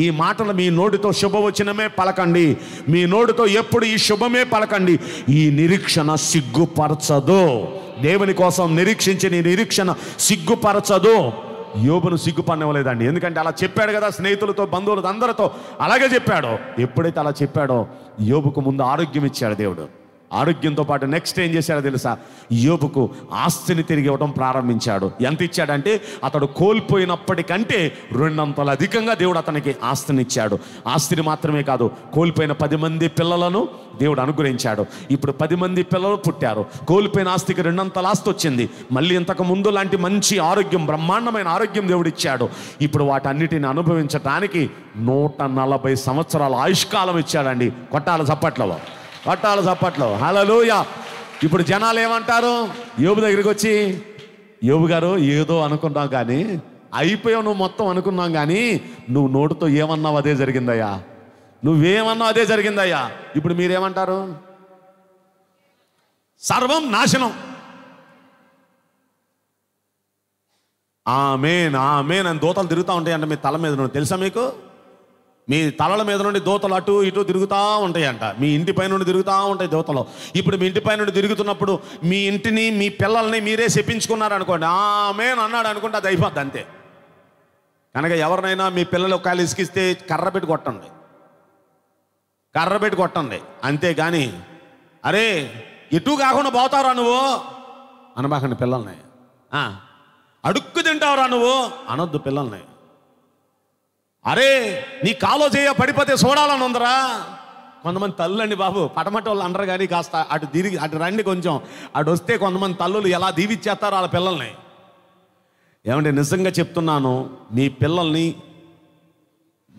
ఈ మాటలు మీ నోటితో శుభవచనమే పలకండి మీ నోటితో ఎప్పుడు ఈ శుభమే పలకండి ఈ నిరీక్షణ సిగ్గుపరచదు దేవుని కోసం నిరీక్షించి నీ నిరీక్షణ సిగ్గుపరచదు యోబును సిగ్గుపడనివ్వలేదండి ఎందుకంటే అలా చెప్పాడు కదా స్నేహితులతో బంధువులతో అందరితో అలాగే చెప్పాడు ఎప్పుడైతే అలా చెప్పాడో యోబుకు ముందు ఆరోగ్యం ఇచ్చాడు దేవుడు ఆరోగ్యంతో పాటు నెక్స్ట్ ఏం చేశాడో తెలుసా యోబుకు ఆస్తిని తిరిగి ఇవ్వడం ప్రారంభించాడు ఎంత ఇచ్చాడంటే అతడు కోల్పోయినప్పటికంటే రెండంతలు అధికంగా దేవుడు అతనికి ఆస్తిని ఇచ్చాడు ఆస్తిని మాత్రమే కాదు కోల్పోయిన పది మంది పిల్లలను దేవుడు అనుగ్రహించాడు ఇప్పుడు పది మంది పిల్లలు పుట్టారు కోల్పోయిన ఆస్తికి రెండంతల ఆస్తి వచ్చింది మళ్ళీ ఇంతకు ముందు లాంటి మంచి ఆరోగ్యం బ్రహ్మాండమైన ఆరోగ్యం దేవుడు ఇచ్చాడు ఇప్పుడు వాటన్నిటిని అనుభవించడానికి నూట నలభై సంవత్సరాల ఆయుష్కాలం ఇచ్చాడండి కొట్టాల చప్పట్లలో పట్టాలి చప్పట్లో హలలోయ ఇప్పుడు జనాలు ఏమంటారు యోబు దగ్గరికి వచ్చి యోబు గారు ఏదో అనుకున్నాం కానీ అయిపోయావు నువ్వు మొత్తం అనుకున్నాం కానీ నువ్వు నోటుతో ఏమన్నావు అదే జరిగిందయ్యా నువ్వేమన్నావు అదే జరిగిందయ్యా ఇప్పుడు మీరేమంటారు సర్వం నాశనం ఆమెన్ ఆమెన్ అని దోతలు తిరుగుతూ ఉంటాయంటే మీ తల మీద నువ్వు తెలుసా మీకు మీ తలల మీద నుండి దూతలు అటు ఇటు తిరుగుతూ ఉంటాయంట మీ ఇంటి పైన నుండి తిరుగుతూ ఉంటాయి దూతలు ఇప్పుడు మీ ఇంటి పైన నుండి తిరుగుతున్నప్పుడు మీ ఇంటిని మీ పిల్లల్ని మీరే చెప్పించుకున్నారనుకోండి ఆమెను అన్నాడు అనుకుంటే అది అయిపోద్ది అంతే కనుక ఎవరినైనా మీ పిల్లలు ఒకవేళ ఇసుకిస్తే కర్ర పెట్టి కొట్టండి కర్ర పెట్టి కొట్టండి అంతేగాని అరే ఎటు కాకుండా పోతావురా నువ్వు అనబాకండి పిల్లల్ని అడుక్కు తింటావురా నువ్వు అనొద్దు పిల్లల్ని అరే నీ కాలో చేయ పడిపోతే చూడాలని ఉందరా కొంతమంది తల్లులండి బాబు పటమట వాళ్ళు అండరు కానీ కాస్త అటు తిరిగి అటు రండి కొంచెం అటు వస్తే కొంతమంది తల్లులు ఎలా దీవిచ్చేస్తారు వాళ్ళ పిల్లల్ని ఏమంటే నిజంగా చెప్తున్నాను నీ పిల్లల్ని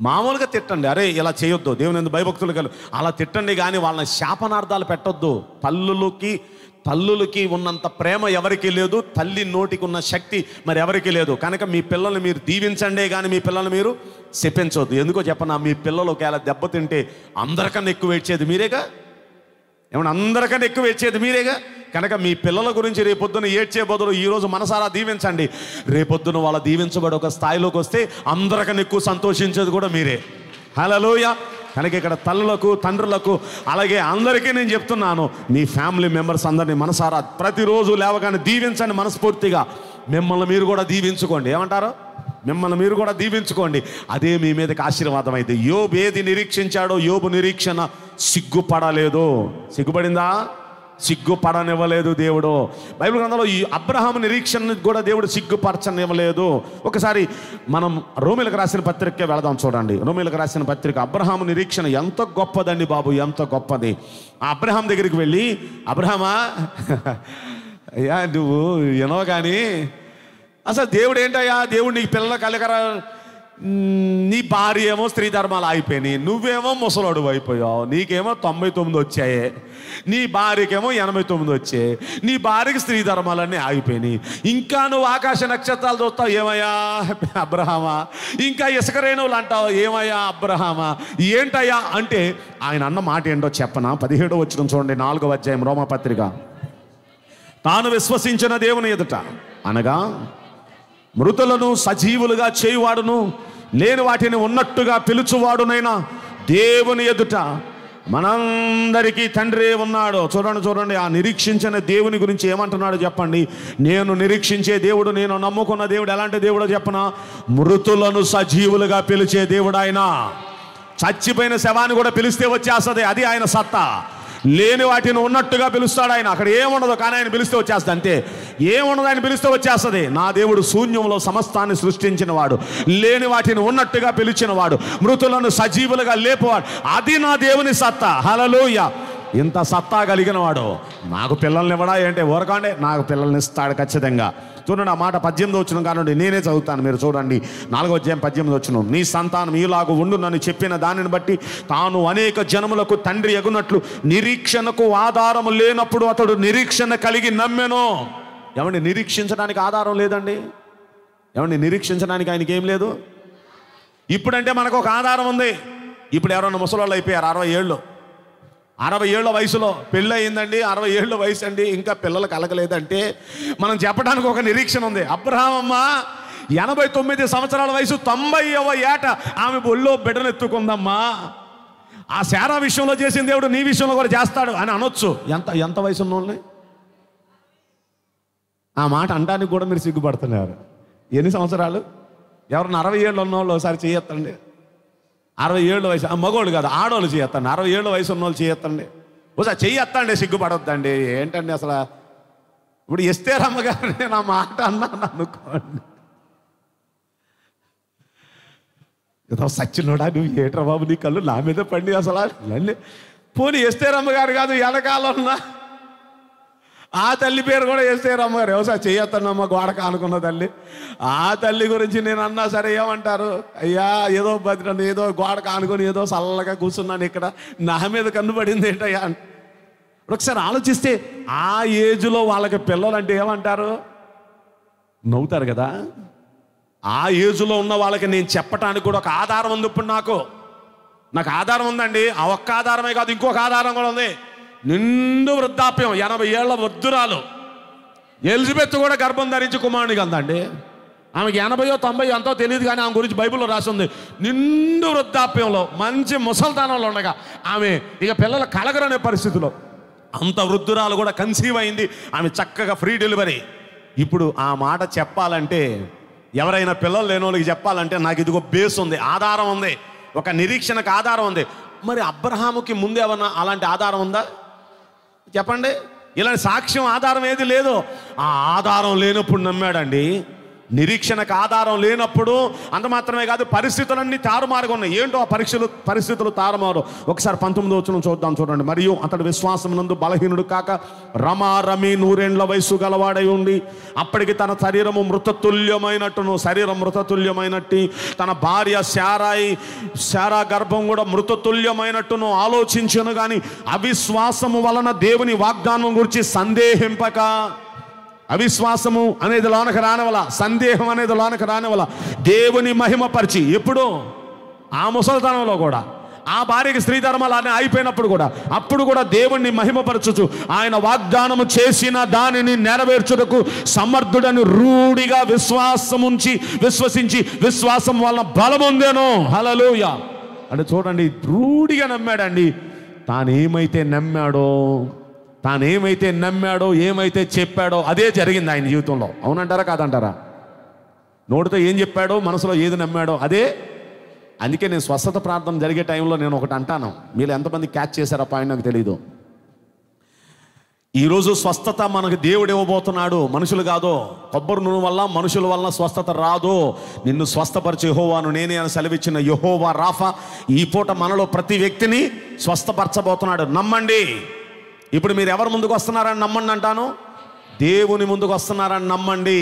మామూలుగా తిట్టండి అరే ఇలా చేయొద్దు దేవుని భయభక్తులు కలు అలా తిట్టండి కానీ వాళ్ళని శాపనార్థాలు పెట్టొద్దు తల్లులకి తల్లులకి ఉన్నంత ప్రేమ ఎవరికి లేదు తల్లి నోటికి ఉన్న శక్తి మరి ఎవరికి లేదు కనుక మీ పిల్లల్ని మీరు దీవించండి కానీ మీ పిల్లల్ని మీరు చెప్పించవద్దు ఎందుకో చెప్పనా మీ పిల్లలు ఒకవేళ దెబ్బతింటే అందరికన్నా ఎక్కువ ఏడ్చేది మీరేగా ఏమన్నా అందరికన్నా ఎక్కువ ఏడ్చేది మీరేగా కనుక మీ పిల్లల గురించి రేపొద్దున ఏడ్చే బదులు ఈరోజు మనసారా దీవించండి రేపొద్దున వాళ్ళ దీవించబడి ఒక స్థాయిలోకి వస్తే అందరికన్నా ఎక్కువ సంతోషించేది కూడా మీరే హలోయ కనుక ఇక్కడ తల్లులకు తండ్రులకు అలాగే అందరికీ నేను చెప్తున్నాను మీ ఫ్యామిలీ మెంబర్స్ అందరినీ మనసారా ప్రతిరోజు లేవగానే దీవించండి మనస్ఫూర్తిగా మిమ్మల్ని మీరు కూడా దీవించుకోండి ఏమంటారు మిమ్మల్ని మీరు కూడా దీవించుకోండి అదే మీ మీదకి ఆశీర్వాదం అయితే యోబు ఏది నిరీక్షించాడో యోబు నిరీక్షణ సిగ్గుపడలేదు సిగ్గుపడిందా సిగ్గుపడనివ్వలేదు దేవుడు బైబిల్ గ్రంథంలో ఈ అబ్రహాం నిరీక్షణ కూడా దేవుడు సిగ్గుపరచనివ్వలేదు ఒకసారి మనం రోమిలకు రాసిన పత్రికే వెళదాం చూడండి రోమిలకు రాసిన పత్రిక అబ్రహాం నిరీక్షణ ఎంత గొప్పదండి బాబు ఎంత గొప్పది ఆ అబ్రహాం దగ్గరికి వెళ్ళి అబ్రహమా (laughs) అయ్యా నువ్వు వినవు కానీ అసలు దేవుడు ఏంటయ్యా దేవుడు నీకు పిల్లలు కలగరా నీ భార్య ఏమో స్త్రీ ధర్మాలు అయిపోయినాయి నువ్వేమో ముసలోడు అయిపోయావు నీకేమో తొంభై తొమ్మిది వచ్చాయే నీ భార్యకేమో ఎనభై తొమ్మిది వచ్చాయి నీ భార్యకి స్త్రీ ధర్మాలన్నీ ఆగిపోయినాయి ఇంకా నువ్వు ఆకాశ నక్షత్రాలు చూస్తావు ఏమయ్యా అబ్రహామా ఇంకా ఇసుకరేణువులు అంటావు ఏమయ్యా అబ్రహామా ఏంటయ్యా అంటే ఆయన అన్న మాట ఏంటో చెప్పనా పదిహేడో వచ్చిన చూడండి నాలుగో అధ్యాయం రోమపత్రిక తాను విశ్వసించిన దేవుని ఎదుట అనగా మృతులను సజీవులుగా చేయువాడును నేను వాటిని ఉన్నట్టుగా పిలుచువాడునైనా దేవుని ఎదుట మనందరికీ తండ్రే ఉన్నాడు చూడండి చూడండి ఆ నిరీక్షించిన దేవుని గురించి ఏమంటున్నాడు చెప్పండి నేను నిరీక్షించే దేవుడు నేను నమ్ముకున్న దేవుడు ఎలాంటి దేవుడు చెప్పనా మృతులను సజీవులుగా పిలిచే దేవుడు ఆయన చచ్చిపోయిన శవాన్ని కూడా పిలిస్తే వచ్చేస్తుంది అది ఆయన సత్తా లేని వాటిని ఉన్నట్టుగా పిలుస్తాడు ఆయన అక్కడ ఏముండదు కానీ ఆయన పిలిస్తే వచ్చేస్తుంది అంతే ఏముండదు ఆయన పిలిస్తే వచ్చేస్తుంది నా దేవుడు శూన్యంలో సమస్తాన్ని సృష్టించిన వాడు లేని వాటిని ఉన్నట్టుగా పిలిచిన వాడు మృతులను సజీవులుగా లేపవాడు అది నా దేవుని సత్తా హలలోయ ఇంత సత్తా కలిగిన వాడు నాకు పిల్లల్ని ఇవ్వడా ఏంటి ఊరకండి నాకు పిల్లల్ని ఇస్తాడు ఖచ్చితంగా చూడండి ఆ మాట పద్దెనిమిది వచ్చిన కానివ్వండి నేనే చదువుతాను మీరు చూడండి నాలుగో అధ్యాయం పద్దెనిమిది వచ్చిన నీ సంతానం ఈలాగు ఉండు నన్ను చెప్పిన దానిని బట్టి తాను అనేక జనములకు తండ్రి ఎగునట్లు నిరీక్షణకు ఆధారం లేనప్పుడు అతడు నిరీక్షణ కలిగి నమ్మెను ఏమండి నిరీక్షించడానికి ఆధారం లేదండి ఏమండి నిరీక్షించడానికి ఆయనకి ఏం లేదు ఇప్పుడంటే మనకు ఒక ఆధారం ఉంది ఇప్పుడు ఎవరన్నా ముసలాళ్ళు అయిపోయారు అరవై ఏళ్ళు అరవై ఏళ్ళ వయసులో పెళ్ళి అయిందండి అరవై ఏళ్ళ వయసు అండి ఇంకా పిల్లలు కలగలేదంటే మనం చెప్పడానికి ఒక నిరీక్షణ ఉంది అబ్రహామమ్మ ఎనభై తొమ్మిది సంవత్సరాల వయసు తొంభై ఏట ఆమె ఒళ్ళో బిడ్డనెత్తుకుందమ్మా ఆ శారా విషయంలో చేసిన దేవుడు నీ విషయంలో కూడా చేస్తాడు అని అనొచ్చు ఎంత ఎంత వయసు ఉన్నోళ్ళని ఆ మాట అనడానికి కూడా మీరు సిగ్గుపడుతున్నారు ఎన్ని సంవత్సరాలు ఎవరన్నా అరవై ఏళ్ళు ఉన్నోళ్ళు ఒకసారి చేయొత్తండి అరవై ఏళ్ళు వయసు ఆ మగోళ్ళు కాదు ఆడవాళ్ళు చేయత్తండి అరవై ఏళ్ళు వయసు ఉన్న వాళ్ళు చేయత్తండి ఒకసారి చెయ్యత్తండి సిగ్గుపడొద్దండి ఏంటండి అసలు ఇప్పుడు ఎస్తే రమ్మగారు నేను ఆ మాట అన్నాను అనుకోండి ఏదో సచ్చినోడా నువ్వు ఏట్రా బాబు నీ కళ్ళు నా మీద పండి అసలు పోనీ ఎస్తే రమ్మగారు కాదు వెనకాలన్నా ఆ తల్లి పేరు కూడా వేస్తే రమ్మగారు ఎవసా చేయొద్దన్నమ్మ గోడ కానుకున్న తల్లి ఆ తల్లి గురించి నేను అన్నా సరే ఏమంటారు అయ్యా ఏదో బతికండి ఏదో గోడ కానుకొని ఏదో చల్లగా కూర్చున్నాను ఇక్కడ నా మీద కన్నుపడింది ఏంటయ్యా ఒకసారి ఆలోచిస్తే ఆ ఏజ్లో వాళ్ళకి పిల్లలు అంటే ఏమంటారు నవ్వుతారు కదా ఆ ఏజ్లో ఉన్న వాళ్ళకి నేను చెప్పటానికి కూడా ఒక ఆధారం ఉంది ఇప్పుడు నాకు నాకు ఆధారం ఉందండి ఆ ఒక్క ఆధారమే కాదు ఇంకొక ఆధారం కూడా ఉంది నిండు వృద్ధాప్యం ఎనభై ఏళ్ల వృద్ధురాలు ఎలిజబెత్ కూడా గర్భం ధరించి కుమారుని కదండి ఆమెకి ఎనభయో తొంభై ఎంతో తెలియదు కానీ ఆమె గురించి బైబిల్లో రాసింది నిండు వృద్ధాప్యంలో మంచి ముసల్తానంలో ఉండగా ఆమె ఇక పిల్లలు కలగరనే పరిస్థితిలో అంత వృద్ధురాలు కూడా కన్సీవ్ అయింది ఆమె చక్కగా ఫ్రీ డెలివరీ ఇప్పుడు ఆ మాట చెప్పాలంటే ఎవరైనా పిల్లలు లేని వాళ్ళకి చెప్పాలంటే నాకు ఇదిగో బేస్ ఉంది ఆధారం ఉంది ఒక నిరీక్షణకు ఆధారం ఉంది మరి అబ్రహాముకి ముందేమన్నా అలాంటి ఆధారం ఉందా చెప్పండి ఇలాంటి సాక్ష్యం ఆధారం ఏది లేదు ఆ ఆధారం లేనప్పుడు నమ్మాడండి నిరీక్షణకు ఆధారం లేనప్పుడు అంత మాత్రమే కాదు పరిస్థితులన్నీ తారుమారుగా ఉన్నాయి ఏంటో ఆ పరీక్షలు పరిస్థితులు తారుమారు ఒకసారి పంతొమ్మిది వచ్చిన చూద్దాం చూడండి మరియు అతడు విశ్వాసం నందు బలహీనుడు కాక రమారమి నూరేండ్ల వయసు గలవాడై ఉండి అప్పటికి తన శరీరము మృతతుల్యమైనట్టును శరీరం మృతతుల్యమైనట్టి తన భార్య శారాయి శారా గర్భం కూడా మృతతుల్యమైనట్టును ఆలోచించను కానీ అవిశ్వాసము వలన దేవుని వాగ్దానం గురించి సందేహింపక అవిశ్వాసము అనేది లోనక రానవల సందేహం అనేది లోనక రానవల దేవుని మహిమపరిచి ఎప్పుడు ఆ ముసలితనంలో కూడా ఆ భార్యకి స్త్రీ ధర్మాలు అని అయిపోయినప్పుడు కూడా అప్పుడు కూడా దేవుణ్ణి మహిమపరచుచు ఆయన వాగ్దానము చేసిన దానిని నెరవేర్చుటకు సమర్థుడని రూఢిగా విశ్వాసముంచి విశ్వసించి విశ్వాసం వల్ల బలముందేనో హలలోయ అంటే చూడండి రూఢిగా నమ్మాడండి తాను ఏమైతే నమ్మాడో తాను ఏమైతే నమ్మాడో ఏమైతే చెప్పాడో అదే జరిగింది ఆయన జీవితంలో అవునంటారా కాదంటారా నోటితో ఏం చెప్పాడో మనసులో ఏది నమ్మాడో అదే అందుకే నేను స్వస్థత ప్రార్థన జరిగే టైంలో నేను ఒకటి అంటాను మీరు ఎంతమంది క్యాచ్ చేశారు పాయింట్ నాకు తెలీదు ఈరోజు స్వస్థత మనకు దేవుడు ఇవ్వబోతున్నాడు మనుషులు కాదో కొబ్బరి నూనె వల్ల మనుషుల వల్ల స్వస్థత రాదు నిన్ను స్వస్థపరిచే యహోవాను నేనే అని సెలవిచ్చిన యహోవా రాఫా ఈ పూట మనలో ప్రతి వ్యక్తిని స్వస్థపరచబోతున్నాడు నమ్మండి ఇప్పుడు మీరు ఎవరు ముందుకు వస్తున్నారని నమ్మండి అంటాను దేవుని ముందుకు వస్తున్నారని నమ్మండి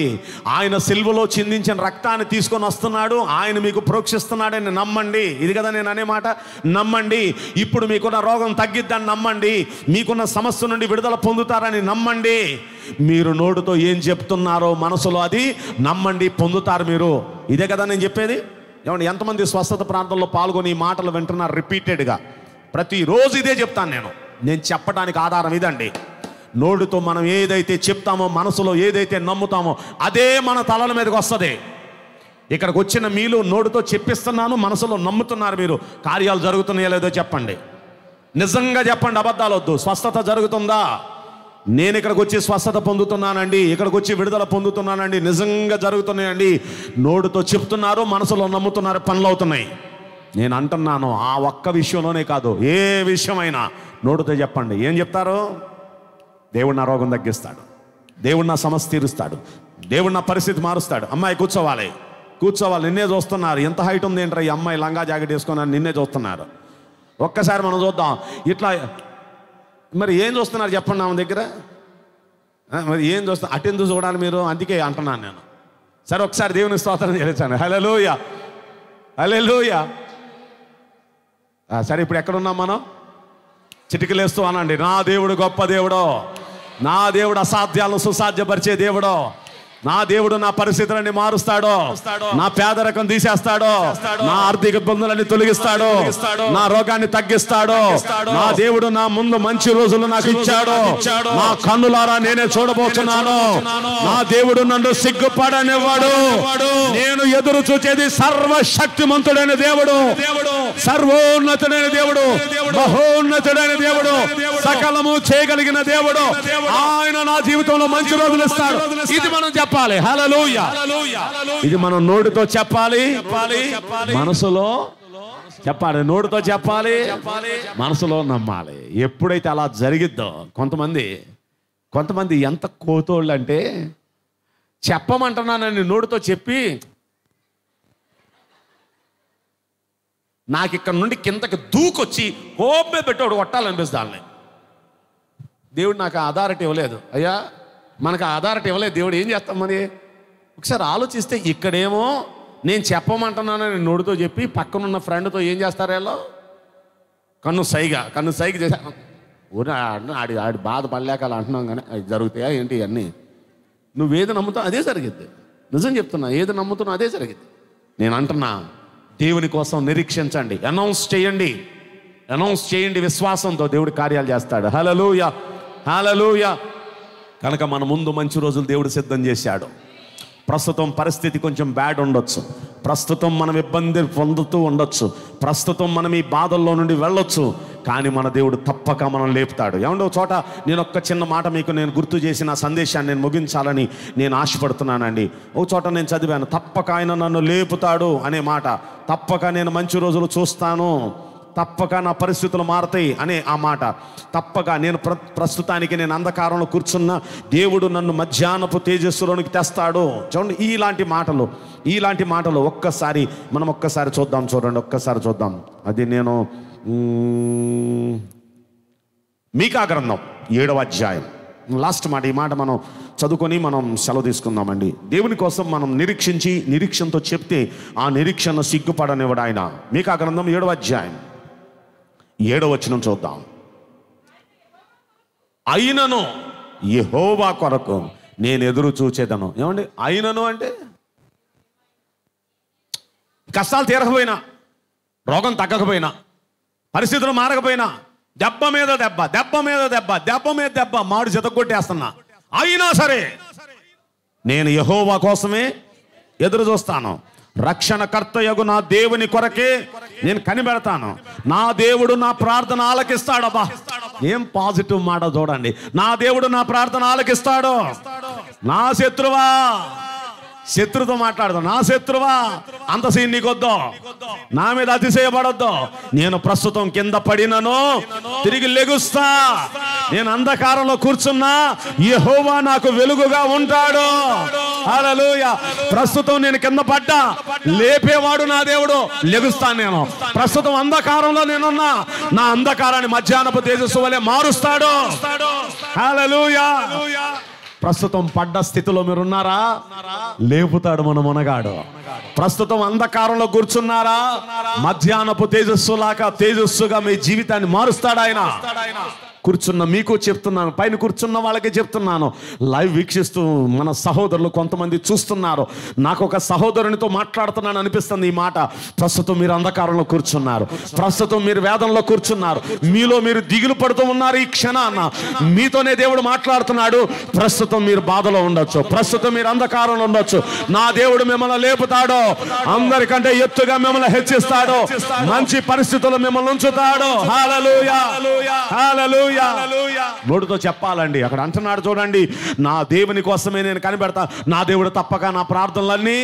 ఆయన సిల్వలో చిందించిన రక్తాన్ని తీసుకొని వస్తున్నాడు ఆయన మీకు ప్రోక్షిస్తున్నాడని నమ్మండి ఇది కదా నేను అనే మాట నమ్మండి ఇప్పుడు మీకున్న రోగం తగ్గిద్దని నమ్మండి మీకున్న సమస్య నుండి విడుదల పొందుతారని నమ్మండి మీరు నోటుతో ఏం చెప్తున్నారో మనసులో అది నమ్మండి పొందుతారు మీరు ఇదే కదా నేను చెప్పేది ఏమండి ఎంతమంది స్వస్థత ప్రాంతంలో పాల్గొని ఈ మాటలు వింటున్నారు రిపీటెడ్గా ప్రతిరోజు ఇదే చెప్తాను నేను నేను చెప్పడానికి ఆధారం ఇదండి నోటితో మనం ఏదైతే చెప్తామో మనసులో ఏదైతే నమ్ముతామో అదే మన తలల మీదకి వస్తుంది ఇక్కడికి వచ్చిన మీలో నోటితో చెప్పిస్తున్నాను మనసులో నమ్ముతున్నారు మీరు కార్యాలు జరుగుతున్నాయో లేదో చెప్పండి నిజంగా చెప్పండి అబద్ధాలు వద్దు స్వస్థత జరుగుతుందా నేను ఇక్కడికి వచ్చి స్వస్థత పొందుతున్నానండి ఇక్కడికి వచ్చి విడుదల పొందుతున్నానండి నిజంగా జరుగుతున్నాయండి నోటితో చెప్తున్నారు మనసులో నమ్ముతున్నారు పనులు అవుతున్నాయి నేను అంటున్నాను ఆ ఒక్క విషయంలోనే కాదు ఏ విషయమైనా నోటితో చెప్పండి ఏం చెప్తారు దేవుడిని రోగం తగ్గిస్తాడు దేవుడిన సమస్య తీరుస్తాడు దేవుడిన పరిస్థితి మారుస్తాడు అమ్మాయి కూర్చోవాలి కూర్చోవాలి నిన్నే చూస్తున్నారు ఎంత హైట్ ఉంది ఏంట్రా ఈ అమ్మాయి లంగా జాకెట్ అని నిన్నే చూస్తున్నారు ఒక్కసారి మనం చూద్దాం ఇట్లా మరి ఏం చూస్తున్నారు చెప్పండి మన దగ్గర మరి ఏం చూస్తా అటెందు చూడాలి మీరు అందుకే అంటున్నాను నేను సరే ఒకసారి దేవుని స్తోత్రం చేశాను హలో లూయా హలో లూయా సరే ఇప్పుడు ఎక్కడున్నాం మనం చిటికలేస్తూ అనండి నా దేవుడు గొప్ప దేవుడో నా దేవుడు అసాధ్యాలను సుసాధ్యపరిచే దేవుడో నా దేవుడు నా పరిస్థితులన్నీ మారుస్తాడో నా పేదరకం తీసేస్తాడో నా ఆర్థిక ఇబ్బందులన్నీ తొలగిస్తాడో నా రోగాన్ని తగ్గిస్తాడో నా దేవుడు నా ముందు మంచి రోజులు నాకు ఇచ్చాడు నా కన్నులారా నేనే చూడబోతున్నాను నా దేవుడు నన్ను సిగ్గుపడనివ్వాడు నేను ఎదురు చూచేది సర్వశక్తిమంతుడైన దేవుడు సర్వోన్నతుడైన దేవుడు బహోన్నతుడైన దేవుడు సకలము చేయగలిగిన దేవుడు ఆయన నా జీవితంలో మంచి రోజులు ఇస్తాడు ఇది మనం చెప్పాలి ఇది మనం నోటితో చెప్పాలి మనసులో చెప్పాలి నోటితో చెప్పాలి మనసులో నమ్మాలి ఎప్పుడైతే అలా జరిగిద్దో కొంతమంది కొంతమంది ఎంత కోతోళ్ళు అంటే చెప్పమంటున్నానని నోటితో చెప్పి నాకు ఇక్కడ నుండి కిందకి దూకొచ్చి హోబ్బే పెట్టాడు ఒకటి కొట్టాలనిపిస్తాను దేవుడు నాకు అథారిటీ ఇవ్వలేదు అయ్యా మనకు అథారిటీ ఇవ్వలేదు దేవుడు ఏం చేస్తాం మరి ఒకసారి ఆలోచిస్తే ఇక్కడేమో నేను చెప్పమంటున్నానని నోడితో చెప్పి పక్కనున్న ఫ్రెండ్తో ఏం చేస్తారు వీళ్ళు కన్ను సైగా కన్ను సైగ చేశాను ఊరి ఆడి ఆడి బాధపడలేక అలా అంటున్నాం కానీ అది జరుగుతాయా ఏంటి అన్నీ నువ్వు ఏది నమ్ముతావు అదే జరిగింది నిజం చెప్తున్నా ఏది నమ్ముతున్నా అదే జరిగింది నేను అంటున్నా దేవుని కోసం నిరీక్షించండి అనౌన్స్ చేయండి అనౌన్స్ చేయండి విశ్వాసంతో దేవుడి కార్యాలు చేస్తాడు హలలుయ హలలుయ కనుక మన ముందు మంచి రోజులు దేవుడు సిద్ధం చేశాడు ప్రస్తుతం పరిస్థితి కొంచెం బ్యాడ్ ఉండొచ్చు ప్రస్తుతం మనం ఇబ్బంది పొందుతూ ఉండొచ్చు ప్రస్తుతం మనం ఈ బాధల్లో నుండి వెళ్ళొచ్చు కానీ మన దేవుడు తప్పక మనం లేపుతాడు ఏమండో చోట నేను ఒక్క చిన్న మాట మీకు నేను గుర్తు చేసిన సందేశాన్ని నేను ముగించాలని నేను ఆశపడుతున్నానండి ఓ చోట నేను చదివాను తప్పక ఆయన నన్ను లేపుతాడు అనే మాట తప్పక నేను మంచి రోజులు చూస్తాను తప్పక నా పరిస్థితులు మారతాయి అనే ఆ మాట తప్పక నేను ప్ర ప్రస్తుతానికి నేను అంధకారంలో కూర్చున్న దేవుడు నన్ను మధ్యాహ్నపు తేజస్సులోనికి తెస్తాడు చూడండి ఇలాంటి మాటలు ఇలాంటి మాటలు ఒక్కసారి మనం ఒక్కసారి చూద్దాం చూడండి ఒక్కసారి చూద్దాం అది నేను మీకా గ్రంథం ఏడవ అధ్యాయం లాస్ట్ మాట ఈ మాట మనం చదువుకొని మనం సెలవు తీసుకుందామండి దేవుని కోసం మనం నిరీక్షించి నిరీక్షణతో చెప్తే ఆ నిరీక్షణ సిగ్గుపడనివ్వడు ఆయన మీకు ఆ గ్రంథం ఏడవ అధ్యాయం ఏడవచనం చూద్దాం అయినను యహోవా కొరకు నేను ఎదురు చూచేదను ఏమండి అయినను అంటే కష్టాలు తీరకపోయినా రోగం తగ్గకపోయినా పరిస్థితులు మారకపోయినా దెబ్బ మీద దెబ్బ దెబ్బ మీద దెబ్బ దెబ్బ మీద దెబ్బ మాడు జతగొట్టేస్తున్నా అయినా సరే నేను యహోవా కోసమే ఎదురు చూస్తాను యగు నా దేవుని కొరకే నేను కనిపెడతాను నా దేవుడు నా ప్రార్థన ఆలకిస్తాడబ్బా ఏం పాజిటివ్ మాట చూడండి నా దేవుడు నా ప్రార్థన ఆలకిస్తాడో నా శత్రువా శత్రుతో మాట్లాడదాం నా శత్రువా అంత సీన్ నీకొద్దు నా మీద అతిశయపడద్దు నేను ప్రస్తుతం కింద పడినను తిరిగి లెగుస్తా నేను అంధకారంలో కూర్చున్నా యహోవా నాకు వెలుగుగా ఉంటాడు ప్రస్తుతం నేను కింద పడ్డా లేపేవాడు నా దేవుడు లెగుస్తాను నేను ప్రస్తుతం అంధకారంలో నేనున్నా నా అంధకారాన్ని మధ్యాహ్నపు తేజస్సు వలె మారుస్తాడు అలలుయా ప్రస్తుతం పడ్డ స్థితిలో మీరున్నారా లేపుతాడు మన మునగాడు ప్రస్తుతం అంధకారంలో కూర్చున్నారా మధ్యాహ్నపు తేజస్సు లాక తేజస్సుగా మీ జీవితాన్ని మారుస్తాడు ఆయన కూర్చున్న మీకు చెప్తున్నాను పైన కూర్చున్న వాళ్ళకి చెప్తున్నాను లైవ్ వీక్షిస్తూ మన సహోదరులు కొంతమంది చూస్తున్నారు నాకు ఒక సహోదరునితో మాట్లాడుతున్నాను అనిపిస్తుంది ఈ మాట ప్రస్తుతం మీరు అంధకారంలో కూర్చున్నారు ప్రస్తుతం మీరు వేదంలో కూర్చున్నారు మీలో మీరు దిగులు పడుతూ ఉన్నారు ఈ క్షణాన్న మీతోనే దేవుడు మాట్లాడుతున్నాడు ప్రస్తుతం మీరు బాధలో ఉండొచ్చు ప్రస్తుతం మీరు అంధకారంలో ఉండొచ్చు నా దేవుడు మిమ్మల్ని లేపుతాడో అందరికంటే ఎత్తుగా మిమ్మల్ని హెచ్చిస్తాడో మంచి పరిస్థితులు మిమ్మల్ని ఉంచుతాడో హాలలుయా హాలలుయా నోటితో చెప్పాలండి అక్కడ అంటున్నాడు చూడండి నా దేవుని కోసమే నేను కనిపెడతా నా దేవుడు తప్పక నా ప్రార్థనలన్నీ